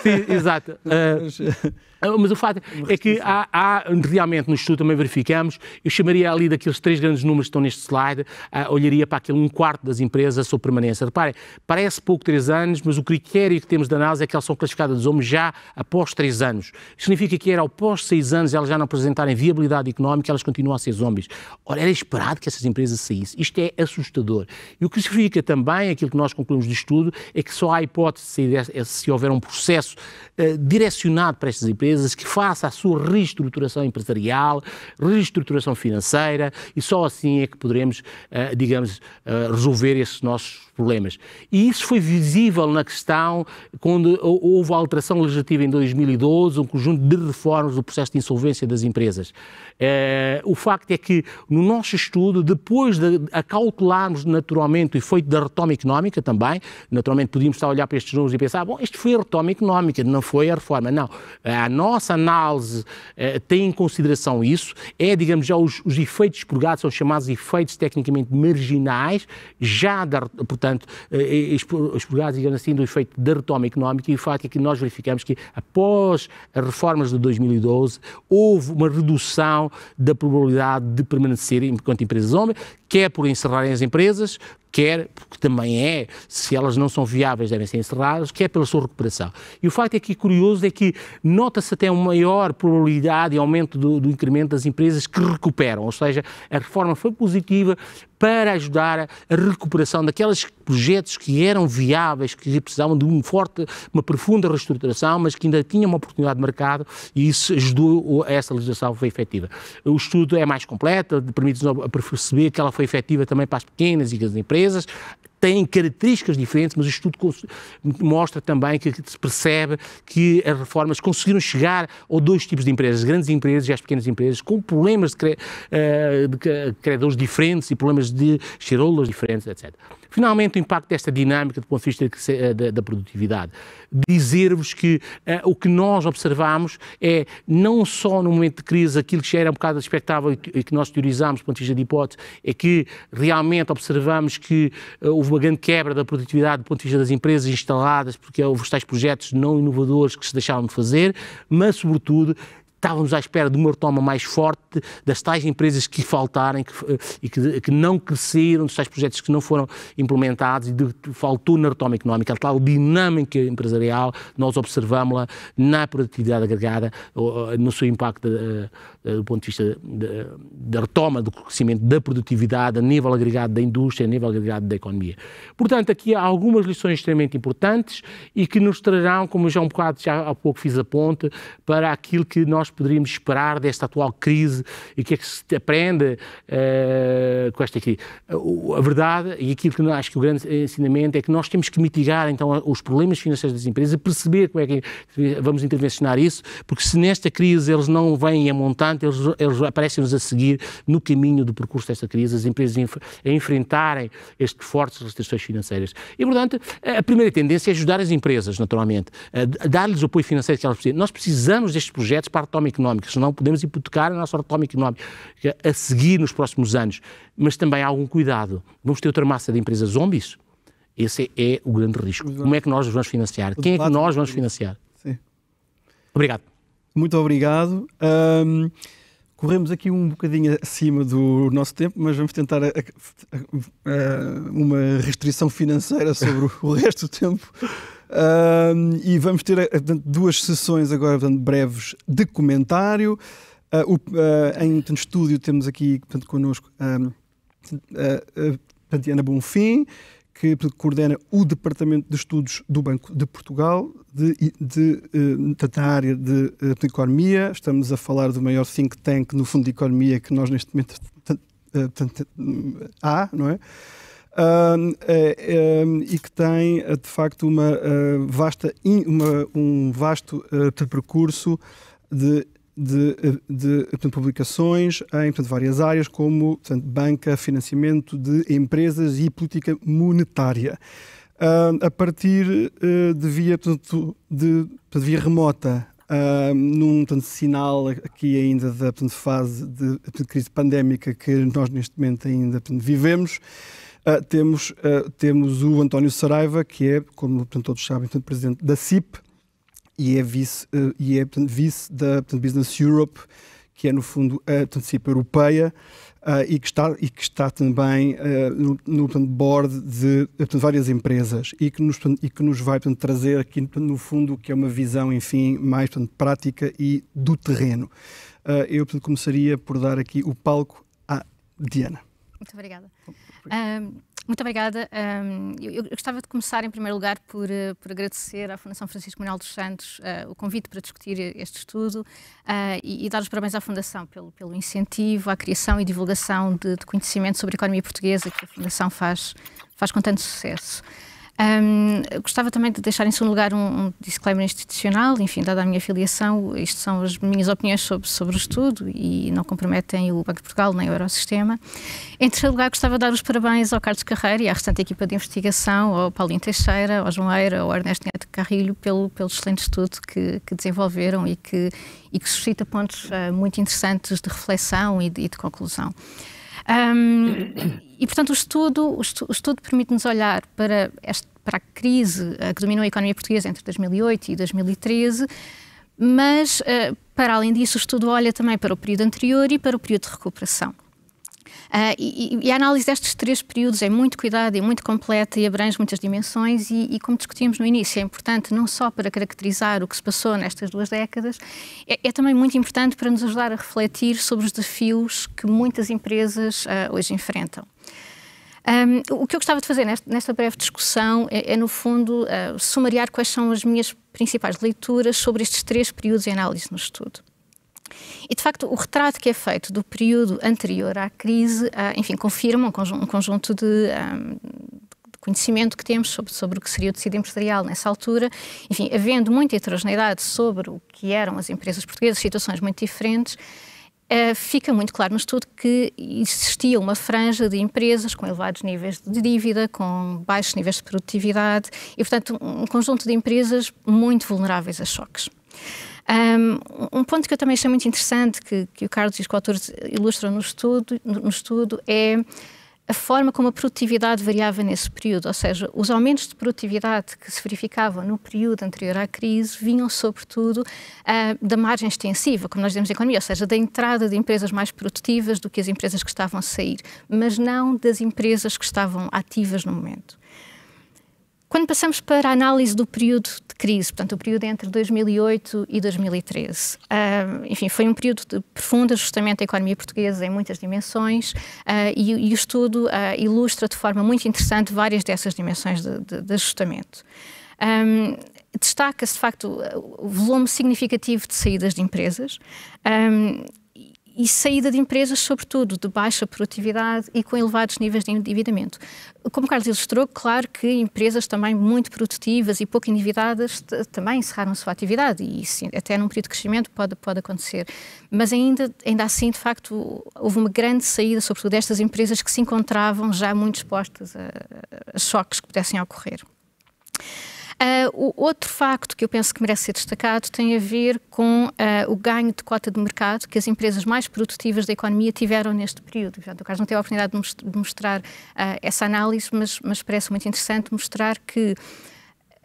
C: Sim, exato. Uh, mas o fato é que há, há, realmente, no estudo também verificamos, eu chamaria ali daqueles três grandes números que estão neste slide, uh, olharia para aquele um quarto das empresas sobre permanência. Reparem, parece pouco três anos, mas o critério que temos de análise é que elas são classificadas como já após três anos. Significa que era após seis anos elas já não apresentarem viabilidade económica, elas continuam a ser zombies. Ora, era esperado que essas empresas saíssem. Isto é assustador. E o que significa também, aquilo que nós concluímos do estudo, é que só há hipótese, se, é se houver um processo uh, direcionado para estas empresas, que faça a sua reestruturação empresarial, reestruturação financeira, e só assim é que poderemos, uh, digamos, eh, resolver esses nossos problemas. E isso foi visível na questão quando houve a alteração legislativa em 2012, um conjunto de reformas do processo de insolvência das empresas. É, o facto é que no nosso estudo, depois de acautelarmos naturalmente o efeito da retoma económica também, naturalmente podíamos estar a olhar para estes números e pensar, bom, isto foi a retoma económica, não foi a reforma. Não, a nossa análise é, tem em consideração isso, é, digamos, já os, os efeitos purgados, são chamados efeitos tecnicamente marginais, já da, portanto, portanto, eh, expurgados, digamos assim, do efeito da retoma económica e o facto é que nós verificamos que após as reformas de 2012 houve uma redução da probabilidade de permanecerem enquanto empresas homens, quer por encerrarem as empresas, quer, porque também é, se elas não são viáveis devem ser encerradas, quer pela sua recuperação. E o facto é que, curioso, é que nota-se até uma maior probabilidade e aumento do, do incremento das empresas que recuperam, ou seja, a reforma foi positiva para ajudar a recuperação daqueles projetos que eram viáveis, que precisavam de uma forte, uma profunda reestruturação, mas que ainda tinham uma oportunidade de mercado e isso ajudou a essa legislação foi efetiva. O estudo é mais completo, permite-nos perceber que ela foi efetiva também para as pequenas e grandes empresas, têm características diferentes, mas o estudo mostra também que se percebe que as reformas conseguiram chegar a dois tipos de empresas, as grandes empresas e as pequenas empresas, com problemas de, cre... Eh, de credores diferentes e problemas de cheirolas diferentes, etc. Finalmente, o impacto desta dinâmica do ponto de vista eh, da, produtividade. Dizer-vos que uh, o que nós observamos é não só no momento de crise aquilo que já era um bocado expectável e que nós teorizámos do ponto de vista de hipótese, é que realmente observamos que uh, houve uma grande quebra da produtividade do ponto de vista das empresas instaladas, porque houve tais projetos não inovadores que se deixaram de fazer, mas, sobretudo, estávamos à espera de uma retoma mais forte das tais empresas que faltarem que, eh, e que, que, não cresceram, dos tais projetos que não foram implementados e de, faltou na retoma económica. A tal dinâmica empresarial, nós observámos-la na produtividade agregada, eh, no seu impacto eh, eh, do ponto de vista da retoma do crescimento da produtividade a nível agregado da indústria, a nível agregado da economia. Portanto, aqui há algumas lições extremamente importantes e que nos trarão, como eu já um bocado já há pouco fiz a ponte, para aquilo que nós poderíamos esperar desta atual crise e que é que se aprende uh, com esta crise. A verdade, e aquilo que eu acho que o grande ensinamento é que nós temos que mitigar então os problemas financeiros das empresas, perceber como é que vamos intervencionar isso, porque se nesta crise eles não vêm a montar Portanto, eles, eles aparecem-nos a seguir no caminho do percurso desta crise, as empresas inf a enfrentarem estas fortes restrições financeiras. E, portanto, a primeira tendência é ajudar as empresas, naturalmente, dar-lhes o apoio financeiro que elas precisam. Nós precisamos destes projetos para a retoma económica, senão podemos hipotecar a nossa retoma económica é a seguir nos próximos anos. Mas também há algum cuidado. Vamos ter outra massa de empresas zombies? Esse é, o grande risco. Como é que nós os vamos financiar? Quem é que nós vamos financiar? Obrigado
B: muito obrigado. Um, corremos aqui um bocadinho acima do nosso tempo, mas vamos tentar a, a, a, uma restrição financeira sobre o resto do tempo. Um, e vamos ter eh, portanto, duas sessões agora portanto, breves de comentário. Uh, o, uh, em portanto, estúdio temos aqui portanto, connosco um, uh, Ana Bonfim que coordena o Departamento de Estudos do Banco de Portugal, de, de, de, eh, da área de, eh, de, economia. Estamos a falar do maior think tank no fundo de economia que nós neste momento eh, há, não é? e que tem de facto uma vasta uma, um vasto uh, percurso de de, de portanto, publicações em portanto, várias áreas, como portanto, banca, financiamento de empresas e política monetária. Uh, a partir uh, de, via, portanto, de, via remota, uh, num portanto, sinal aqui ainda da portanto, fase de, de, crise pandémica que nós neste momento ainda portanto, vivemos, ah, temos, ah, temos o António Saraiva, que é, como portanto, todos sabem, portanto, presidente da CIP, e é vice, eh, e é, portanto, vice da portanto, Business Europe, que é no fundo a portanto, europeia uh, e, que está, e que está também uh, no, no portanto, board de portanto, várias empresas e que nos, portanto, e que nos vai portanto, trazer aqui no fundo que é uma visão, enfim, mais portanto, prática e do terreno. Uh, eu portanto, começaria por dar aqui o palco à Diana.
D: Muito obrigada. Obrigado. Um, muito obrigada. eu, gostava de começar, em primeiro lugar, por, eh, por agradecer à Fundação Francisco Manuel dos Santos eh, o convite para discutir este estudo eh, e, e, dar os parabéns à Fundação pelo, pelo incentivo à criação e divulgação de, de conhecimento sobre a economia portuguesa que a Fundação faz, faz com tanto sucesso. Um, gostava também de deixar em segundo lugar um, um, disclaimer institucional, enfim, dada a minha filiação, isto são as minhas opiniões sobre, sobre o estudo e não comprometem o Banco de Portugal nem o Eurosistema. Em terceiro lugar, gostava de dar os parabéns ao Carlos Carreira e à restante equipa de investigação, ao Paulinho Teixeira, ao João Eira, ao Ernesto Neto Carrilho, pelo, pelo excelente estudo que, que desenvolveram e que, e que suscita pontos uh, muito interessantes de reflexão e de, e de conclusão. Um, e, portanto, o estudo, o estudo permite-nos olhar para, este, para a crise eh, que dominou a economia portuguesa entre 2008 e 2013, mas, eh, para além disso, o estudo olha também para o período anterior e para o período de recuperação. Uh, e, e, a análise destes três períodos é muito cuidada e muito completa e abrange muitas dimensões e, e, como discutimos no início, é importante não só para caracterizar o que se passou nestas duas décadas, é, é também muito importante para nos ajudar a refletir sobre os desafios que muitas empresas uh, hoje enfrentam. Um, o que eu gostava de fazer nesta, nesta breve discussão é, é no fundo, uh, sumariar quais são as minhas principais leituras sobre estes três períodos de análise no estudo. E, de facto, o retrato que é feito do período anterior à crise, ah, enfim, confirma um, conjunto ah, de. conhecimento que temos sobre, sobre o que seria o tecido empresarial nessa altura, enfim, havendo muita heterogeneidade sobre o que eram as empresas portuguesas, situações muito diferentes, ah, fica muito claro no estudo que existia uma franja de empresas com elevados níveis de dívida, com baixos níveis de produtividade e, portanto, um conjunto de empresas muito vulneráveis a choques. Um, um, ponto que eu também achei muito interessante, que, que o Carlos e os coautores ilustram no estudo, no, no estudo, é a forma como a produtividade variava nesse período, ou seja, os aumentos de produtividade que se verificavam no período anterior à crise vinham sobretudo uh, da margem extensiva, como nós dizemos em economia, ou seja, da entrada de empresas mais produtivas do que as empresas que estavam a sair, mas não das empresas que estavam ativas no momento. Quando passamos para a análise do período de crise, portanto, o período entre 2008 e 2013, uh, ah, enfim, foi um período de profundo ajustamento da economia portuguesa em muitas dimensões uh, e, e, o estudo uh, ilustra de forma muito interessante várias dessas dimensões de, de, de ajustamento. Um, destaca-se, de facto, o volume significativo de saídas de empresas. Um, e saída de empresas, sobretudo, de baixa produtividade e com elevados níveis de endividamento. Como Carlos ilustrou, claro que empresas também muito produtivas e pouco endividadas também encerraram a sua atividade e isso, até num período de crescimento pode, pode acontecer. Mas ainda, ainda assim, de facto, houve uma grande saída, sobretudo destas empresas que se encontravam já muito expostas a, a choques que pudessem ocorrer. Uh, o outro facto que eu penso que merece ser destacado tem a ver com uh, o ganho de cota de mercado que as empresas mais produtivas da economia tiveram neste período. Portanto, o Carlos não teve a oportunidade de mostrar uh, essa análise, mas, mas parece muito interessante mostrar que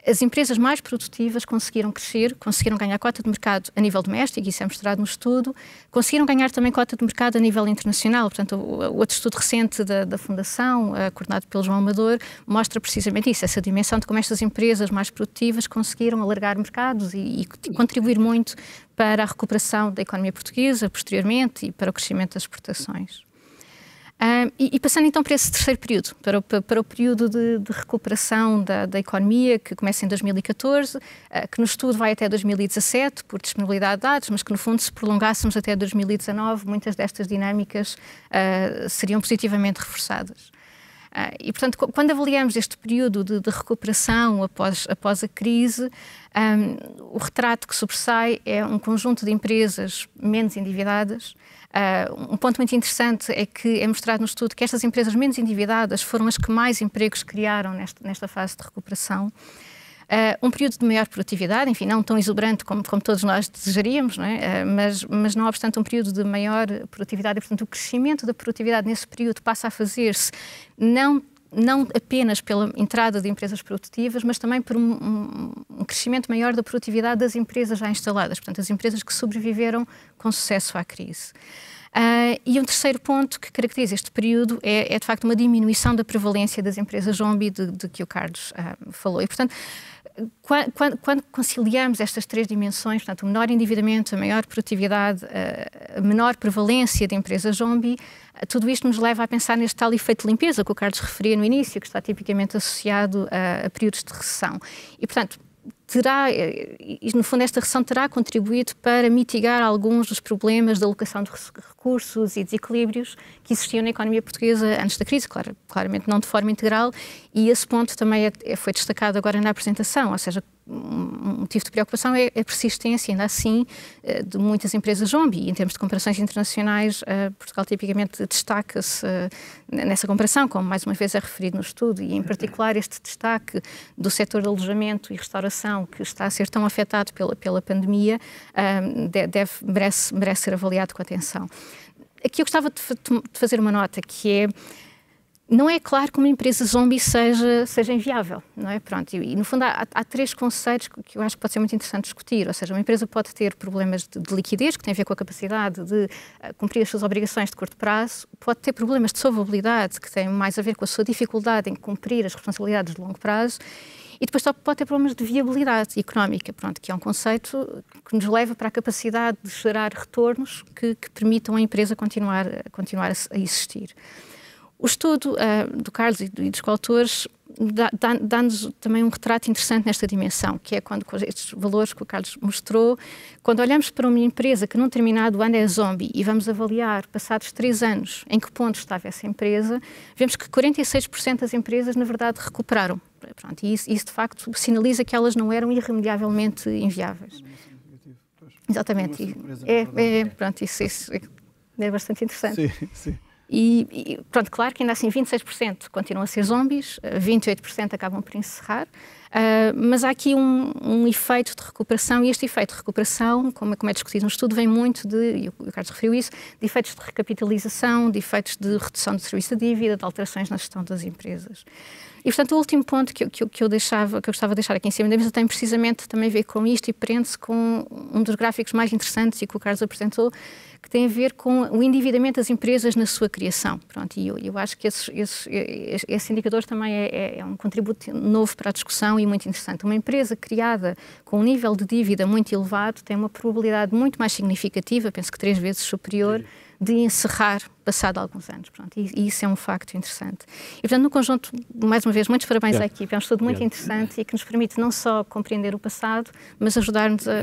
D: as empresas mais produtivas conseguiram crescer, conseguiram ganhar cota de mercado a nível doméstico, isso é mostrado no estudo, conseguiram ganhar também cota de mercado a nível internacional. Portanto, o outro estudo recente da, da Fundação, eh, coordenado pelo João Amador, mostra precisamente isso, essa dimensão de como estas empresas mais produtivas conseguiram alargar mercados e, e contribuir muito para a recuperação da economia portuguesa posteriormente e para o crescimento das exportações e, e, passando então para esse terceiro período, para o, para o período de, de recuperação da, da, economia, que começa em 2014, uh, ah, que no estudo vai até 2017, por disponibilidade de dados, mas que no fundo, se prolongássemos até 2019, muitas destas dinâmicas uh, seriam positivamente reforçadas. Ah, e, portanto, quando avaliamos este período de, de recuperação após, após a crise, um, o retrato que sobressai é um conjunto de empresas menos endividadas. Uh, um ponto muito interessante é que é mostrado no estudo que estas empresas menos endividadas foram as que mais empregos criaram nesta, nesta fase de recuperação uh, um período de maior produtividade, enfim, não tão exuberante como, como todos nós desejaríamos, não é? uh, mas, mas não obstante um período de maior produtividade, e portanto o crescimento da produtividade nesse período passa a fazer-se não não apenas pela entrada de empresas produtivas, mas também por um, um, crescimento maior da produtividade das empresas já instaladas, portanto, as empresas que sobreviveram com sucesso à crise. Uh, e um terceiro ponto que caracteriza este período é, é, de facto, uma diminuição da prevalência das empresas zombie de, de que o Carlos uh, falou. E, portanto, quando, quando, conciliamos estas três dimensões, portanto, o menor endividamento, a maior produtividade, a menor prevalência de empresas zombie, tudo isto nos leva a pensar neste tal efeito de limpeza que o Carlos referia no início, que está tipicamente associado a, a períodos de recessão. E, portanto, terá, eh, no fundo, esta recessão terá contribuído para mitigar alguns dos problemas da alocação de recursos e desequilíbrios que existiam na economia portuguesa antes da crise, claro, claramente não de forma integral, e esse ponto também é, é foi destacado agora na apresentação, ou seja, um motivo de preocupação é a persistência, ainda assim, eh, de muitas empresas zombie. Em termos de comparações internacionais, eh, Portugal tipicamente destaca-se eh, nessa comparação, como mais uma vez é referido no estudo, e em particular este destaque do setor de alojamento e restauração, que está a ser tão afetado pela, pela pandemia, ehm, deve, merece, merece ser avaliado com atenção. Aqui eu gostava de fazer uma nota, que é não é claro que uma empresa zombie seja, seja inviável, não é? Pronto, e, no fundo há, há, três conceitos que eu acho que pode ser muito interessante discutir, ou seja, uma empresa pode ter problemas de, de liquidez, que tem a ver com a capacidade de uh, cumprir as suas obrigações de curto prazo, pode ter problemas de solvabilidade, que têm mais a ver com a sua dificuldade em cumprir as responsabilidades de longo prazo, e depois só pode ter problemas de viabilidade económica, pronto, que é um conceito que nos leva para a capacidade de gerar retornos que, que permitam a empresa continuar, continuar a, a existir. O estudo uh, do Carlos e, do, e dos coautores dá-nos dá também um retrato interessante nesta dimensão, que é quando estes valores que o Carlos mostrou, quando olhamos para uma empresa que num determinado ano é zombie e vamos avaliar, passados três anos, em que ponto estava essa empresa, vemos que 46% das empresas, na verdade, recuperaram. Pronto, e isso, isso, de facto, sinaliza que elas não eram irremediavelmente inviáveis. Exatamente. É, é, pronto, isso, isso é bastante interessante. Sim, sim. E, e pronto, claro que ainda assim 26% continuam a ser zombies, 28% acabam por encerrar, Uh, mas há aqui um, um, efeito de recuperação, e este efeito de recuperação, como, é, como é discutido no estudo, vem muito de, e o, Carlos referiu isso, de efeitos de recapitalização, de efeitos de redução do serviço de dívida, de alterações na gestão das empresas. E, portanto, o último ponto que, que, que eu, deixava, que eu gostava de deixar aqui em cima da mesa tem precisamente também a ver com isto e prende-se com um dos gráficos mais interessantes e que o Carlos apresentou, que tem a ver com o endividamento das empresas na sua criação. Pronto, e eu, eu acho que esses, esses, esse indicador também é, é, é um contributo novo para a discussão e muito interessante. Uma empresa criada com um nível de dívida muito elevado tem uma probabilidade muito mais significativa, penso que três vezes superior, de encerrar passado alguns anos. Pronto, e, e, isso é um facto interessante. E, portanto, no conjunto, mais uma vez, muitos parabéns yeah. à equipe. É um estudo muito yeah. interessante e que nos permite não só compreender o passado, mas ajudar-nos a,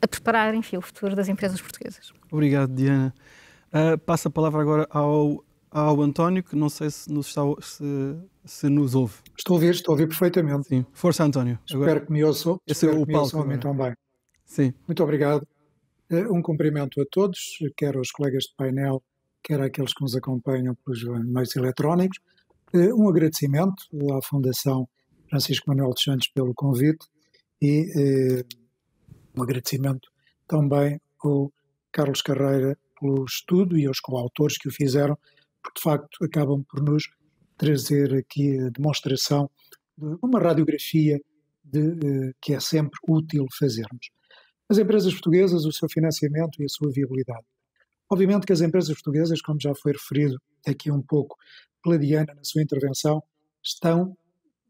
D: a, preparar, enfim, o futuro das empresas portuguesas.
B: Obrigado, Diana. Uh, ah, passo a palavra agora ao, ao António, que não sei se nos, está, se, se nos ouve. Estou a ouvir, estou a ouvir
E: perfeitamente. Sim. Força, António. Agora... Espero que me ouçam. Esse é Espero é o que me ouçam é? também. Sim. Muito obrigado. Eh, um cumprimento a todos, quer aos colegas de painel, quer àqueles que nos acompanham pelos meios eletrónicos. Eh, um agradecimento à Fundação Francisco Manuel dos Santos pelo convite e eh, um agradecimento também ao Carlos Carreira pelo estudo e aos coautores que o fizeram, porque de facto acabam por nos trazer aqui a demonstração de uma radiografia de, eh, que é sempre útil fazermos. As empresas portuguesas, o seu financiamento e a sua viabilidade. Obviamente que as empresas portuguesas, como já foi referido aqui um pouco pela Diana na sua intervenção, estão,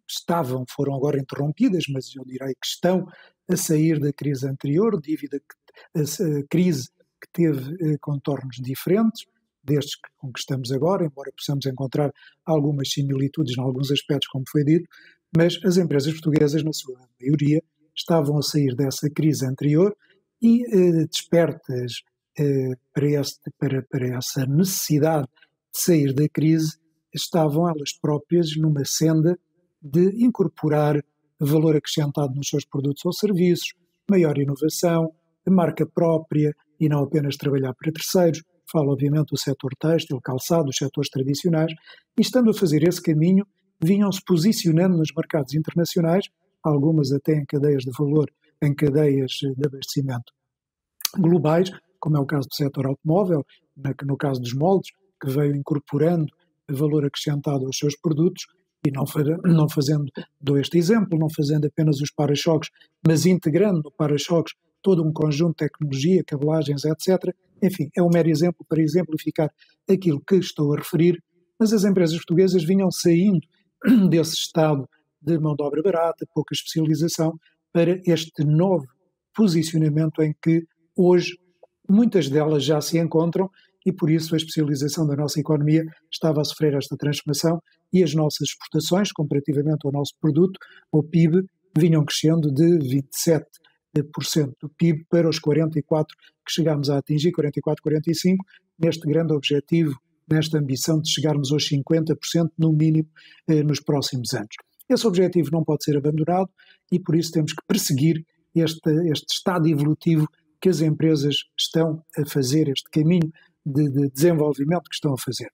E: estavam, foram agora interrompidas, mas eu direi que estão a sair da crise anterior, dívida que, a, a crise que teve eh, contornos diferentes, destes com que estamos agora, embora possamos encontrar algumas similitudes em alguns aspectos, como foi dito, mas as empresas portuguesas, na sua maioria, estavam a sair dessa crise anterior e eh, despertas eh, para, este, para, para essa necessidade de sair da crise, estavam elas próprias numa senda de incorporar valor acrescentado nos seus produtos ou serviços, maior inovação, marca própria e não apenas trabalhar para terceiros falo obviamente do setor têxtil, calçado, dos setores tradicionais, e estando a fazer esse caminho, vinham-se posicionando nos mercados internacionais, algumas até em cadeias de valor, em cadeias de abastecimento globais, como é o caso do setor automóvel, no caso dos moldes, que veio incorporando valor acrescentado aos seus produtos, e não, não fazendo, dou este exemplo, não fazendo apenas os para-choques, mas integrando no para-choques todo um conjunto de tecnologia, cabelagens, etc., enfim, é um mero exemplo para exemplificar aquilo que estou a referir, mas as empresas portuguesas vinham saindo desse estado de mão de obra barata, pouca especialização, para este novo posicionamento em que hoje muitas delas já se encontram e por isso a especialização da nossa economia estava a sofrer esta transformação e as nossas exportações, comparativamente ao nosso produto, ao PIB, vinham crescendo de 27% do PIB para os 44% que chegámos a atingir, 44, 45, neste grande objetivo, nesta ambição de chegarmos aos 50% no mínimo eh, nos próximos anos. Esse objetivo não pode ser abandonado e por isso temos que perseguir este, este estado evolutivo que as empresas estão a fazer, este caminho de, de desenvolvimento que estão a fazer.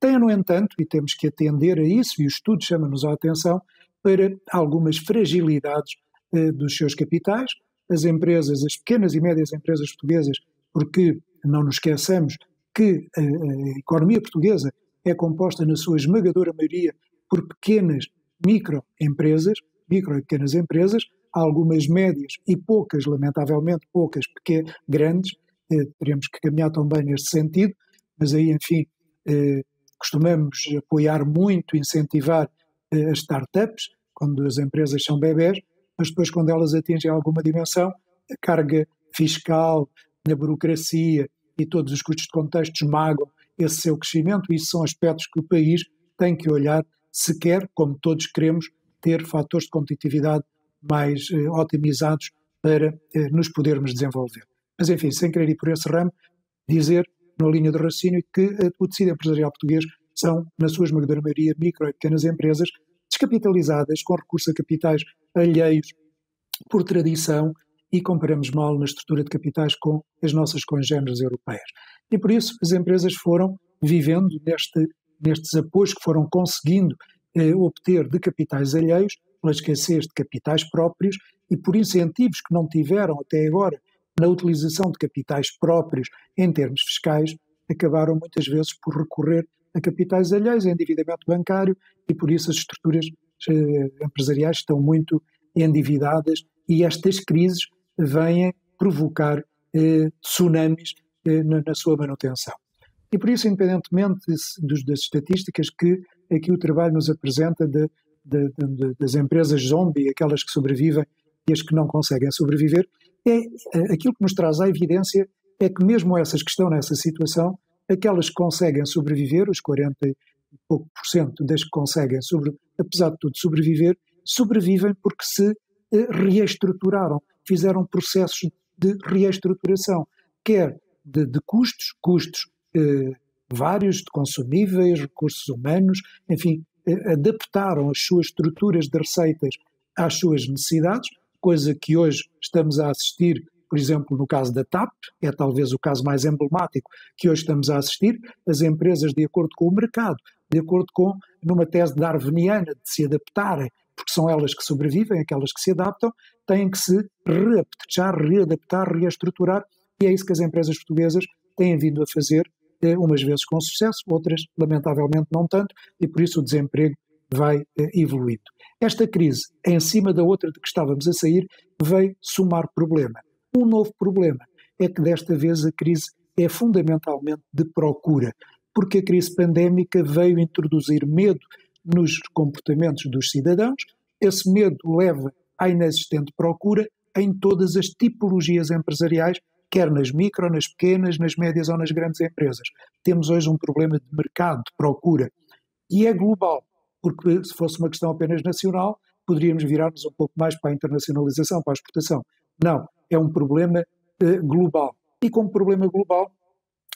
E: Tem, no entanto, e temos que atender a isso, e o estudo chama-nos a atenção, para algumas fragilidades eh, dos seus capitais, as empresas, as pequenas e médias empresas portuguesas, porque não nos esqueçamos que a, a economia portuguesa é composta, na sua esmagadora maioria, por pequenas microempresas, micro e pequenas empresas, algumas médias e poucas, lamentavelmente poucas, pequenas, grandes, eh, teremos que caminhar também neste sentido, mas aí, enfim, eh, costumamos apoiar muito, incentivar eh, as startups, quando as empresas são bebés, mas depois, quando elas atingem alguma dimensão, a carga fiscal, na burocracia e todos os custos de contexto esmagam esse seu crescimento. Isso são aspectos que o país tem que olhar se quer, como todos queremos, ter fatores de competitividade mais eh, otimizados para eh, nos podermos desenvolver. Mas, enfim, sem querer ir por esse ramo, dizer, na linha de raciocínio, que eh, o tecido empresarial português são, na sua esmagadora maioria, micro e pequenas empresas descapitalizadas, com recurso a capitais alheios por tradição e comparamos mal na estrutura de capitais com as nossas congêneres europeias. E por isso as empresas foram vivendo neste, nestes apoios que foram conseguindo eh, obter de capitais alheios, pela escassez de capitais próprios e por incentivos que não tiveram até agora na utilização de capitais próprios em termos fiscais, acabaram muitas vezes por recorrer a capitais alheios, a é endividamento bancário, e por isso as estruturas eh, empresariais estão muito endividadas e estas crises vêm provocar eh, tsunamis eh, na, na, sua manutenção. E por isso, independentemente dos, das estatísticas que aqui o trabalho nos apresenta de, de, de, das empresas zombie, aquelas que sobrevivem e as que não conseguem sobreviver, é, eh, aquilo que nos traz à evidência é que mesmo essas que estão nessa situação aquelas que conseguem sobreviver, os 40 e pouco por cento das que conseguem, sobre, apesar de tudo, sobreviver, sobrevivem porque se eh, reestruturaram, fizeram processos de reestruturação, quer de, de custos, custos eh, vários, de consumíveis, recursos humanos, enfim, eh, adaptaram as suas estruturas de receitas às suas necessidades, coisa que hoje estamos a assistir por exemplo, no caso da TAP, é talvez o caso mais emblemático que hoje estamos a assistir, as empresas, de acordo com o mercado, de acordo com, numa tese darwiniana de se adaptarem, porque são elas que sobrevivem, aquelas que se adaptam, têm que se reapetechar, readaptar, reestruturar, e é isso que as empresas portuguesas têm vindo a fazer, eh, umas vezes com sucesso, outras, lamentavelmente, não tanto, e por isso o desemprego vai eh, evoluindo. Esta crise, em cima da outra de que estávamos a sair, veio somar problema. Um novo problema é que desta vez a crise é fundamentalmente de procura, porque a crise pandémica veio introduzir medo nos comportamentos dos cidadãos, esse medo leva à inexistente procura em todas as tipologias empresariais, quer nas micro, nas pequenas, nas médias ou nas grandes empresas. Temos hoje um problema de mercado, de procura, e é global, porque se fosse uma questão apenas nacional, poderíamos virar-nos um pouco mais para a internacionalização, para a exportação. Não, é um problema eh, global. E como problema global,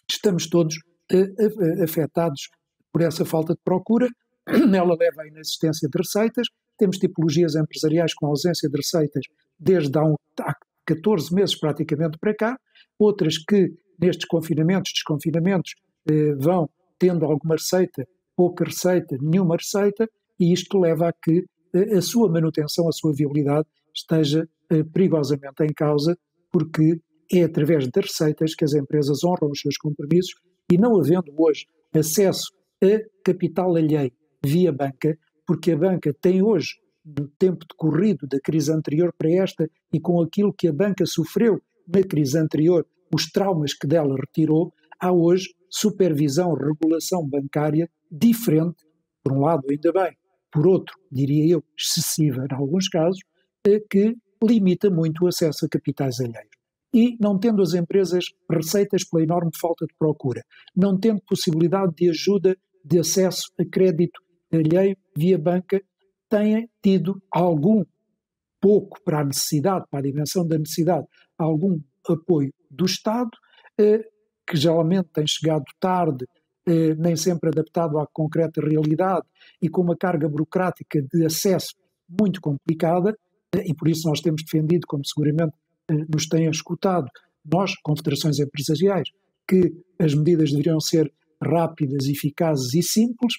E: estamos todos eh, eh afetados por essa falta de procura. Ela leva à inexistência de receitas. Temos tipologias empresariais com ausência de receitas desde há, um, há 14 meses praticamente para cá. Outras que, nestes confinamentos, desconfinamentos, eh, vão tendo alguma receita, pouca receita, nenhuma receita, e isto leva a que eh, a sua manutenção, a sua viabilidade esteja eh, perigosamente em causa, porque é através das receitas que as empresas honram os seus compromissos e não havendo hoje acesso a capital alheio via banca, porque a banca tem hoje, no tempo decorrido da crise anterior para esta e com aquilo que a banca sofreu na crise anterior, os traumas que dela retirou, há hoje supervisão, regulação bancária diferente, por um lado, ainda bem, por outro, diria eu, excessiva em alguns casos, eh, que limita muito o acesso a capitais alheios. E não tendo as empresas receitas pela enorme falta de procura, não tendo possibilidade de ajuda de acesso a crédito alheio via banca, têm tido algum pouco para a necessidade, para a dimensão da necessidade, algum apoio do Estado, eh, que geralmente tem chegado tarde, eh, nem sempre adaptado à concreta realidade e com uma carga burocrática de acesso muito complicada, e por isso nós temos defendido, como seguramente eh, nos têm escutado, nós, confederações empresariais, que as medidas deveriam ser rápidas, eficazes e simples,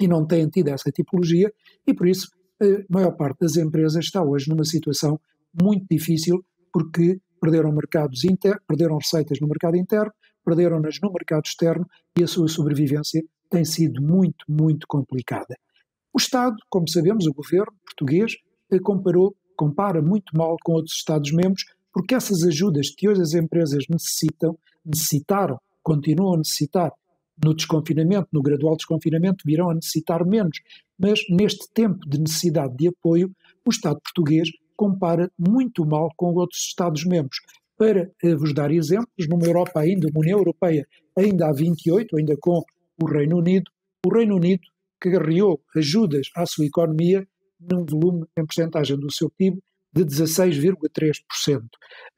E: e não têm tido essa tipologia, e por isso eh, a maior parte das empresas está hoje numa situação muito difícil, porque perderam mercados inter, perderam receitas no mercado interno, perderam-nas no mercado externo e a sua sobrevivência tem sido muito, muito complicada. O Estado, como sabemos, o governo português, comparou, compara muito mal com outros Estados-membros, porque essas ajudas que hoje as empresas necessitam, necessitaram, continuam a necessitar no desconfinamento, no gradual desconfinamento, virão a necessitar menos. Mas neste tempo de necessidade de apoio, o Estado português compara muito mal com outros Estados-membros. Para eh, vos dar exemplos, numa Europa ainda, uma União Europeia ainda há 28, ainda com o Reino Unido, o Reino Unido que carreou ajudas à sua economia num volume em percentagem do seu PIB de 16,3%.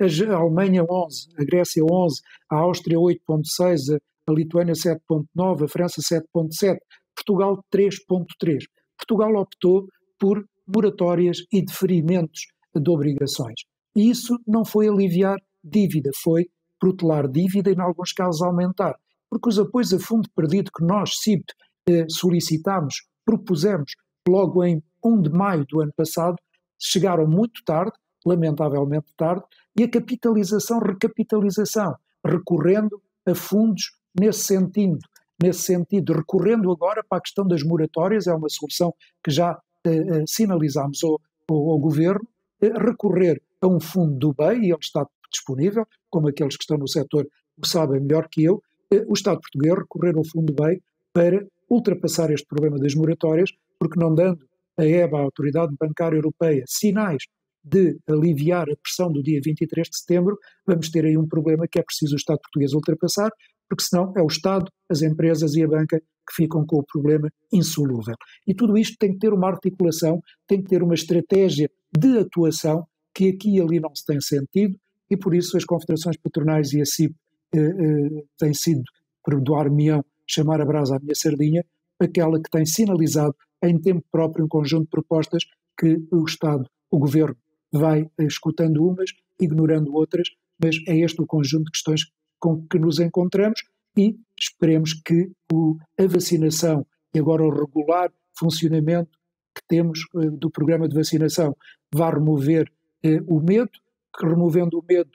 E: A Alemanha 11, a Grécia 11, a Áustria 8,6, a Lituânia 7,9, a França 7,7, Portugal 3,3. Portugal optou por moratórias e deferimentos de obrigações. E isso não foi aliviar dívida, foi protelar dívida e, em alguns casos, aumentar. Porque os apoios a fundo perdido que nós, CIP eh, solicitamos solicitámos, propusemos logo em 1 de maio do ano passado, chegaram muito tarde, lamentavelmente tarde, e a capitalização, recapitalização, recorrendo a fundos nesse sentido, nesse sentido, recorrendo agora para a questão das moratórias, é uma solução que já eh, eh sinalizámos ao, ao, ao governo, eh, recorrer a um fundo do bem, e ele está disponível, como aqueles que estão no setor o sabem melhor que eu, eh, o Estado português recorrer ao fundo do bem para ultrapassar este problema das moratórias, porque não dando a EBA, a Autoridade Bancária Europeia, sinais de aliviar a pressão do dia 23 de setembro, vamos ter aí um problema que é preciso o Estado português ultrapassar, porque senão é o Estado, as empresas e a banca que ficam com o problema insolúvel. E tudo isto tem que ter uma articulação, tem que ter uma estratégia de atuação que aqui e ali não se tem sentido e por isso as confederações patronais e a CIP eh, eh, têm sido, perdoar-me-ão chamar a brasa à minha sardinha, aquela que tem sinalizado em tempo próprio um conjunto de propostas que o Estado, o Governo, vai eh, escutando umas, ignorando outras, mas é este o conjunto de questões com que nos encontramos e esperemos que o, a vacinação e agora o regular funcionamento que temos eh, do programa de vacinação vá remover eh, o medo, que removendo o medo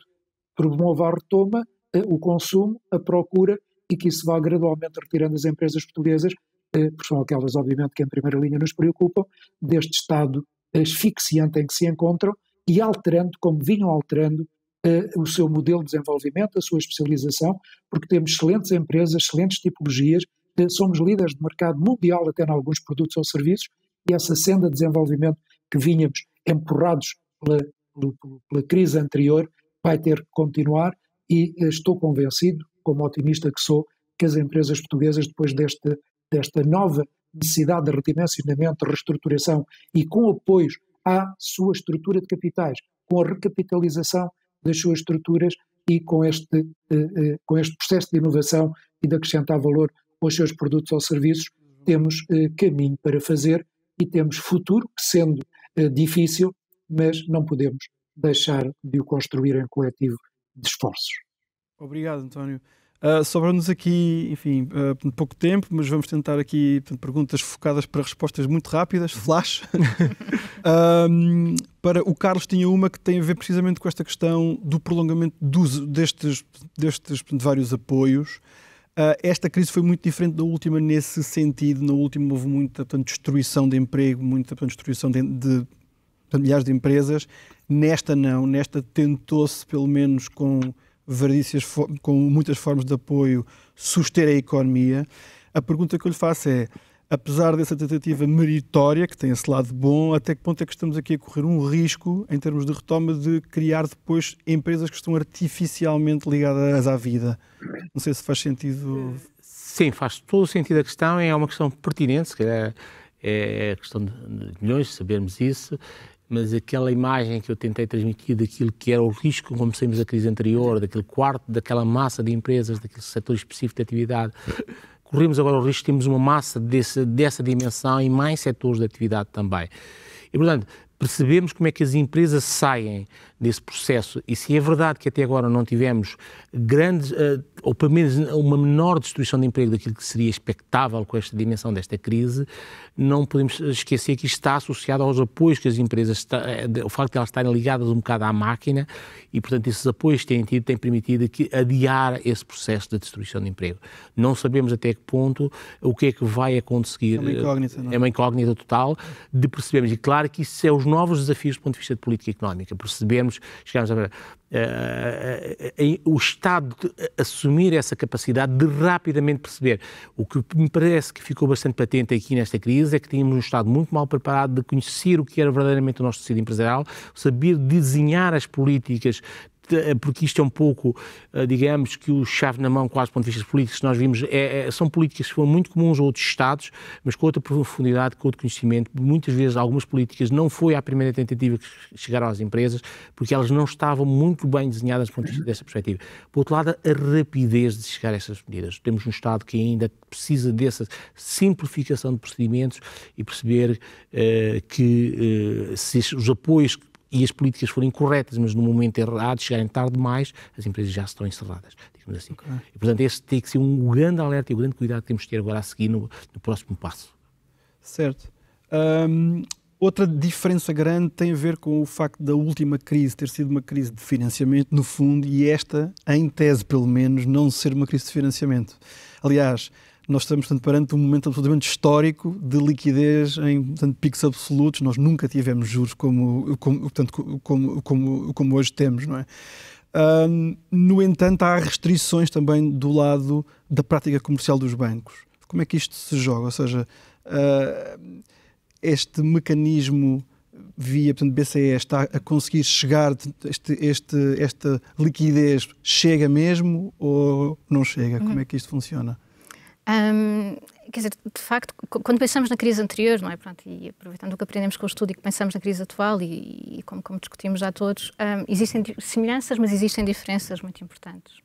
E: promova a retoma, eh, o consumo, a procura e que isso vá gradualmente retirando as empresas portuguesas porque são aquelas, obviamente, que em primeira linha nos preocupam, deste estado asfixiante em que se encontram e alterando, como vinham alterando, eh, o seu modelo de desenvolvimento, a sua especialização, porque temos excelentes empresas, excelentes tipologias, eh, somos líderes de mercado mundial até em alguns produtos ou serviços, e essa senda de desenvolvimento que vinhamos empurrados pela, pela, pela crise anterior vai ter que continuar e eh, estou convencido, como otimista que sou, que as empresas portuguesas, depois deste desta nova necessidade de redimensionamento, de reestruturação e com apoios à sua estrutura de capitais, com a recapitalização das suas estruturas e com este, eh, eh, com este processo de inovação e de acrescentar valor aos seus produtos ou serviços, temos eh, caminho para fazer e temos futuro, que sendo difícil, mas não podemos deixar de o construir em coletivo de esforços.
B: Obrigado, António.
E: Uh, Sobrou-nos aqui, enfim, uh, pouco tempo, mas
B: vamos tentar aqui portanto, perguntas focadas para respostas muito rápidas, flash. um, para o Carlos tinha uma que tem a ver precisamente com esta questão do prolongamento destes, destes portanto, vários apoios. Uh, esta crise foi muito diferente da última nesse sentido. Na última houve muita portanto, destruição de emprego, muita portanto, destruição de, de milhares de empresas. Nesta não, nesta tentou-se pelo menos com Verdícias com muitas formas de apoio, suster a economia. A pergunta que eu lhe faço é, apesar dessa tentativa meritória, que tem esse lado bom, até que ponto é que estamos aqui a correr um risco, em termos de retoma, de criar depois empresas que estão artificialmente ligadas à vida? Não sei se faz sentido.
C: Sim, faz todo o sentido a questão, é uma questão pertinente, se calhar é a questão de milhões, sabermos isso mas aquela imagem que eu tentei transmitir daquilo que era o risco, como saímos da crise anterior, daquele quarto, daquela massa de empresas, daquele setor específico de atividade, corremos agora o risco, de termos uma massa desse, dessa dimensão e mais setores de atividade também. E, portanto, percebemos como é que as empresas saem desse processo, e se é verdade que até agora não tivemos grandes, eh, ou pelo menos uma menor destruição de emprego daquilo que seria expectável com esta dimensão desta crise, não podemos esquecer que isto está associado aos apoios que as empresas, eh, o facto de elas estarem ligadas um bocado à máquina, e portanto esses apoios que têm tido têm permitido que adiar esse processo de destruição de emprego. Não sabemos até que ponto o que é que vai acontecer. É uma incógnita, não é? É uma incógnita total de percebermos, e claro que isso é os novos desafios do ponto de vista de política económica, percebermos temos, chegamos a, eh, eh, eh, o Estado assumir essa capacidade de rapidamente perceber. O que me parece que ficou bastante patente aqui nesta crise é que tínhamos um Estado muito mal preparado de conhecer o que era verdadeiramente o nosso tecido empresarial, saber desenhar as políticas eh, porque isto é um pouco, eh, digamos, que o chave na mão, quase do ponto de vista político, nós vimos, é, é, são políticas que foram muito comuns a outros Estados, mas com outra profundidade, com outro conhecimento. Muitas vezes algumas políticas não foi à primeira tentativa que chegaram às empresas, porque elas não estavam muito bem desenhadas do ponto de vista dessa perspectiva. Por outro lado, a rapidez de chegar a essas medidas. Temos um Estado que ainda precisa dessa simplificação de procedimentos e perceber eh, que eh, se os apoios e as políticas forem corretas, mas no momento errado, chegarem tarde demais, as empresas já estão encerradas, digamos assim. Okay. E, portanto, esse tem que ser um grande alerta e um grande cuidado que temos que ter agora a seguir no, no próximo passo. Certo. outra diferença grande
B: tem a ver com o facto da última crise ter sido uma crise de financiamento, no fundo, e esta, em tese pelo menos, não ser uma crise de financiamento. Aliás, nós estamos portanto, perante um momento absolutamente histórico de liquidez em portanto, picos absolutos. Nós nunca tivemos juros como, como, portanto, como, como, como hoje temos, não é? Um, no entanto, há restrições também do lado da prática comercial dos bancos. Como é que isto se joga? Ou seja, uh, este mecanismo via portanto, BCE está a conseguir chegar, este, este, esta liquidez chega mesmo ou não chega? Uhum. Como é que isto funciona?
D: Um, quer dizer, de facto, quando pensamos na crise anterior, não é? Pronto, e aproveitando o que aprendemos com o estudo e que pensamos na crise atual e, e como, como, discutimos já todos, um, existem semelhanças, mas existem diferenças muito importantes,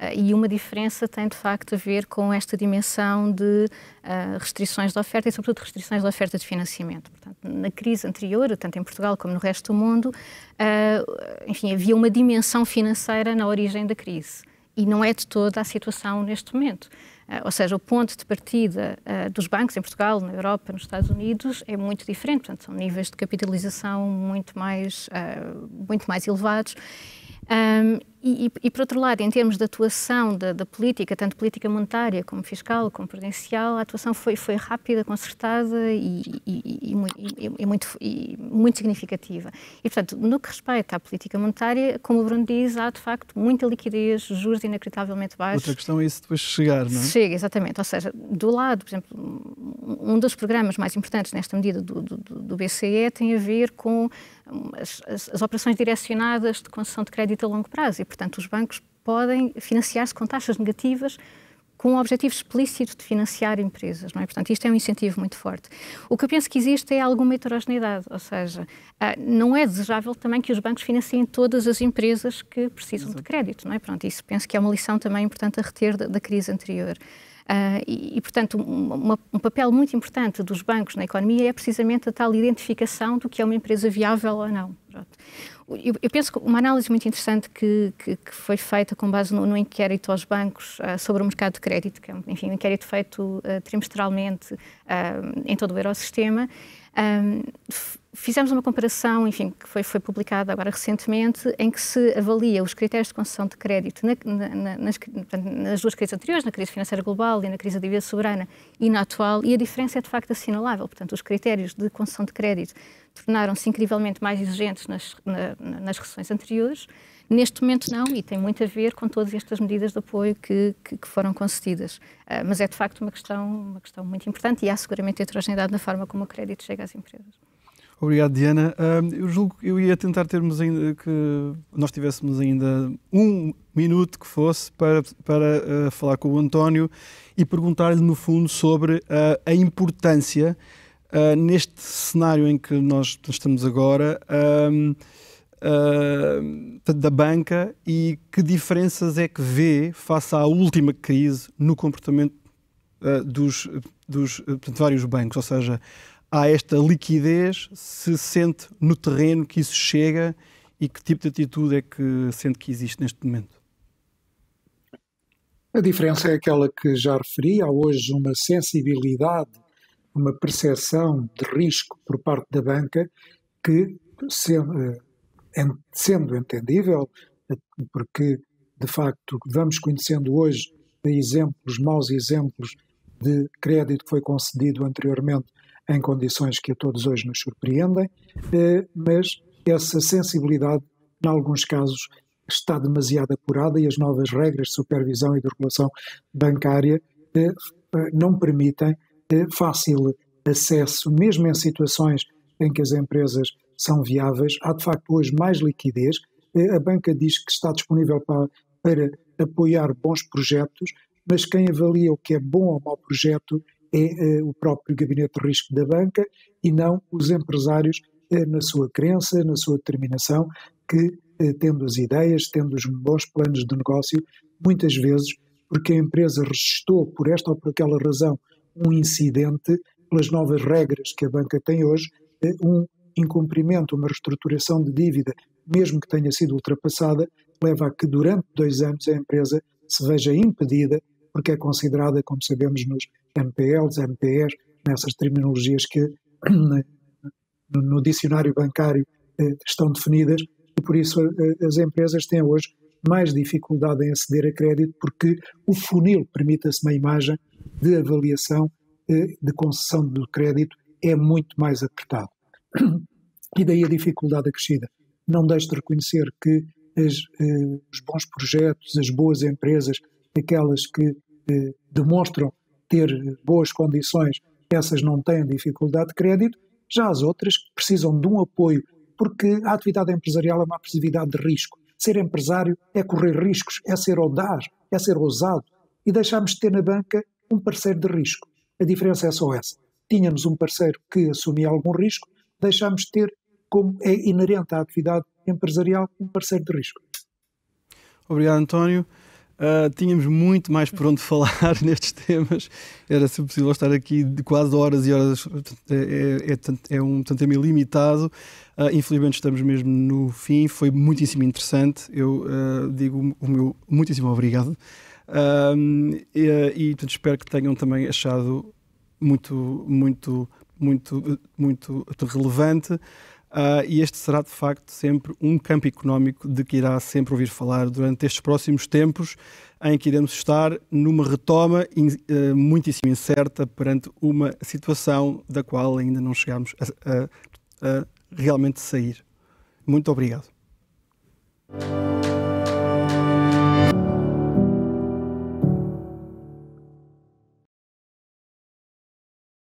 D: é? uh, e uma diferença tem, de facto, a ver com esta dimensão de uh, restrições da oferta e, sobretudo, restrições da oferta de financiamento. Portanto, na crise anterior, tanto em Portugal como no resto do mundo, uh, enfim, havia uma dimensão financeira na origem da crise. E não é de toda a situação neste momento. Eh, ou seja, o ponto de partida eh, dos bancos em Portugal, na Europa, nos Estados Unidos é muito diferente. Portanto, são níveis de capitalização muito mais, eh, muito mais elevados. Um, e, e, por outro lado, em termos de atuação da, da, política, tanto política monetária como fiscal, como prudencial, a atuação foi, foi rápida, concertada e, e muito, muito significativa. E, portanto, no que respeita à política monetária, como o Bruno diz, há de facto muita liquidez, juros inacreditavelmente baixos. Outra
B: questão é isso depois chegar, não é? Chega,
D: exatamente. Ou seja, do lado, por exemplo, um dos programas mais importantes nesta medida do, do, do BCE tem a ver com as, as, as operações direcionadas de concessão de crédito a longo prazo e, portanto, os bancos podem financiar-se com taxas negativas com o objetivo explícito de financiar empresas, não é? Portanto, isto é um incentivo muito forte. O que eu penso que existe é alguma heterogeneidade, ou seja, ah, não é desejável também que os bancos financiem todas as empresas que precisam Exato. de crédito, não é? Pronto, isso penso que é uma lição também importante a reter da, da crise anterior. Uh, e, e, portanto, um, uma, um, papel muito importante dos bancos na economia é precisamente a tal identificação do que é uma empresa viável ou não. Eu, eu, penso que uma análise muito interessante que, que, que foi feita com base no, no inquérito aos bancos uh, sobre o mercado de crédito, que é enfim, um inquérito feito uh, trimestralmente em todo o Eurosistema, um, fizemos uma comparação, enfim, que foi, foi publicada agora recentemente, em que se avalia os critérios de concessão de crédito na, na, nas, nas, duas crises anteriores, na crise financeira global e na crise da dívida soberana e na atual, e a diferença é de facto assinalável. Portanto, os critérios de concessão de crédito tornaram-se incrivelmente mais exigentes nas, na, nas recessões anteriores. Neste momento não, e tem muito a ver com todas estas medidas de apoio que, que, que foram concedidas. Uh, mas é de facto uma questão, uma questão muito importante e há seguramente heterogeneidade na forma como o crédito chega às empresas.
B: Obrigado, Diana. Uh, eu julgo que eu ia tentar termos ainda que nós tivéssemos ainda um minuto que fosse para, para uh, falar com o António e perguntar-lhe, no fundo, sobre uh, a importância ah, neste cenário em que nós estamos agora. Ah, da banca e que diferenças é que vê face à última crise no comportamento dos, dos portanto, vários bancos, ou seja, há esta liquidez, se sente no terreno que isso chega e que tipo de atitude é que sente que existe neste momento?
E: A diferença é aquela que já referi, há hoje uma sensibilidade, uma percepção de risco por parte da banca que, eh, sendo entendível, porque de facto vamos conhecendo hoje exemplos, maus exemplos de crédito que foi concedido anteriormente em condições que a todos hoje nos surpreendem, eh, mas essa sensibilidade, em alguns casos, está demasiado apurada e as novas regras de supervisão e de regulação bancária eh, eh, não permitem fácil acesso, mesmo em situações em que as empresas são viáveis. Há, de facto, hoje mais liquidez. A banca diz que está disponível para, para apoiar bons projetos, mas quem avalia o que é bom ou mau projeto é, é o próprio gabinete de risco da banca e não os empresários eh, na sua crença, na sua determinação, que eh, tendo as ideias, tendo os bons planos de negócio, muitas vezes, porque a empresa resistou por esta ou por aquela razão um incidente, pelas novas regras que a banca tem hoje, eh, um incumprimento, uma reestruturação de dívida, mesmo que tenha sido ultrapassada, leva a que durante dois anos a empresa se veja impedida porque é considerada, como sabemos, nos MPLs, MPRs, nessas terminologias que no dicionário bancário eh, estão definidas, e por isso eh, eh, as empresas têm hoje mais dificuldade em aceder a crédito, porque o funil, permita-se uma imagem, de avaliação de concessão do crédito é muito mais apertado. E daí a dificuldade acrescida. Não deixe de reconhecer que as, os bons projetos, as boas empresas, aquelas que eh, demonstram ter boas condições, essas não têm dificuldade de crédito, já as outras precisam de um apoio, porque a atividade empresarial é uma atividade de risco. Ser empresário é correr riscos, é ser audaz, é ser ousado. E deixámos de ter na banca um parceiro de risco. A diferença é só essa. Tínhamos um parceiro que assumia algum risco, deixámos de ter, como é inerente à atividade empresarial, um parceiro de risco. Obrigado,
B: António. Uh, tínhamos muito mais por onde falar nestes temas. Era se possível estar aqui de quase horas e horas. É, é, é, é um tantamil é limitado. Uh, infelizmente estamos mesmo no fim. Foi muitíssimo interessante. Eu uh, digo o meu muitíssimo obrigado. e, e portanto, espero que tenham também achado muito, muito, muito, muito relevante. Ah, e este será de facto sempre um campo económico de que irá sempre ouvir falar durante estes próximos tempos, em que iremos estar numa retoma in, uh, muitíssimo incerta perante uma situação da qual ainda não chegámos a, a, a realmente sair. Muito obrigado.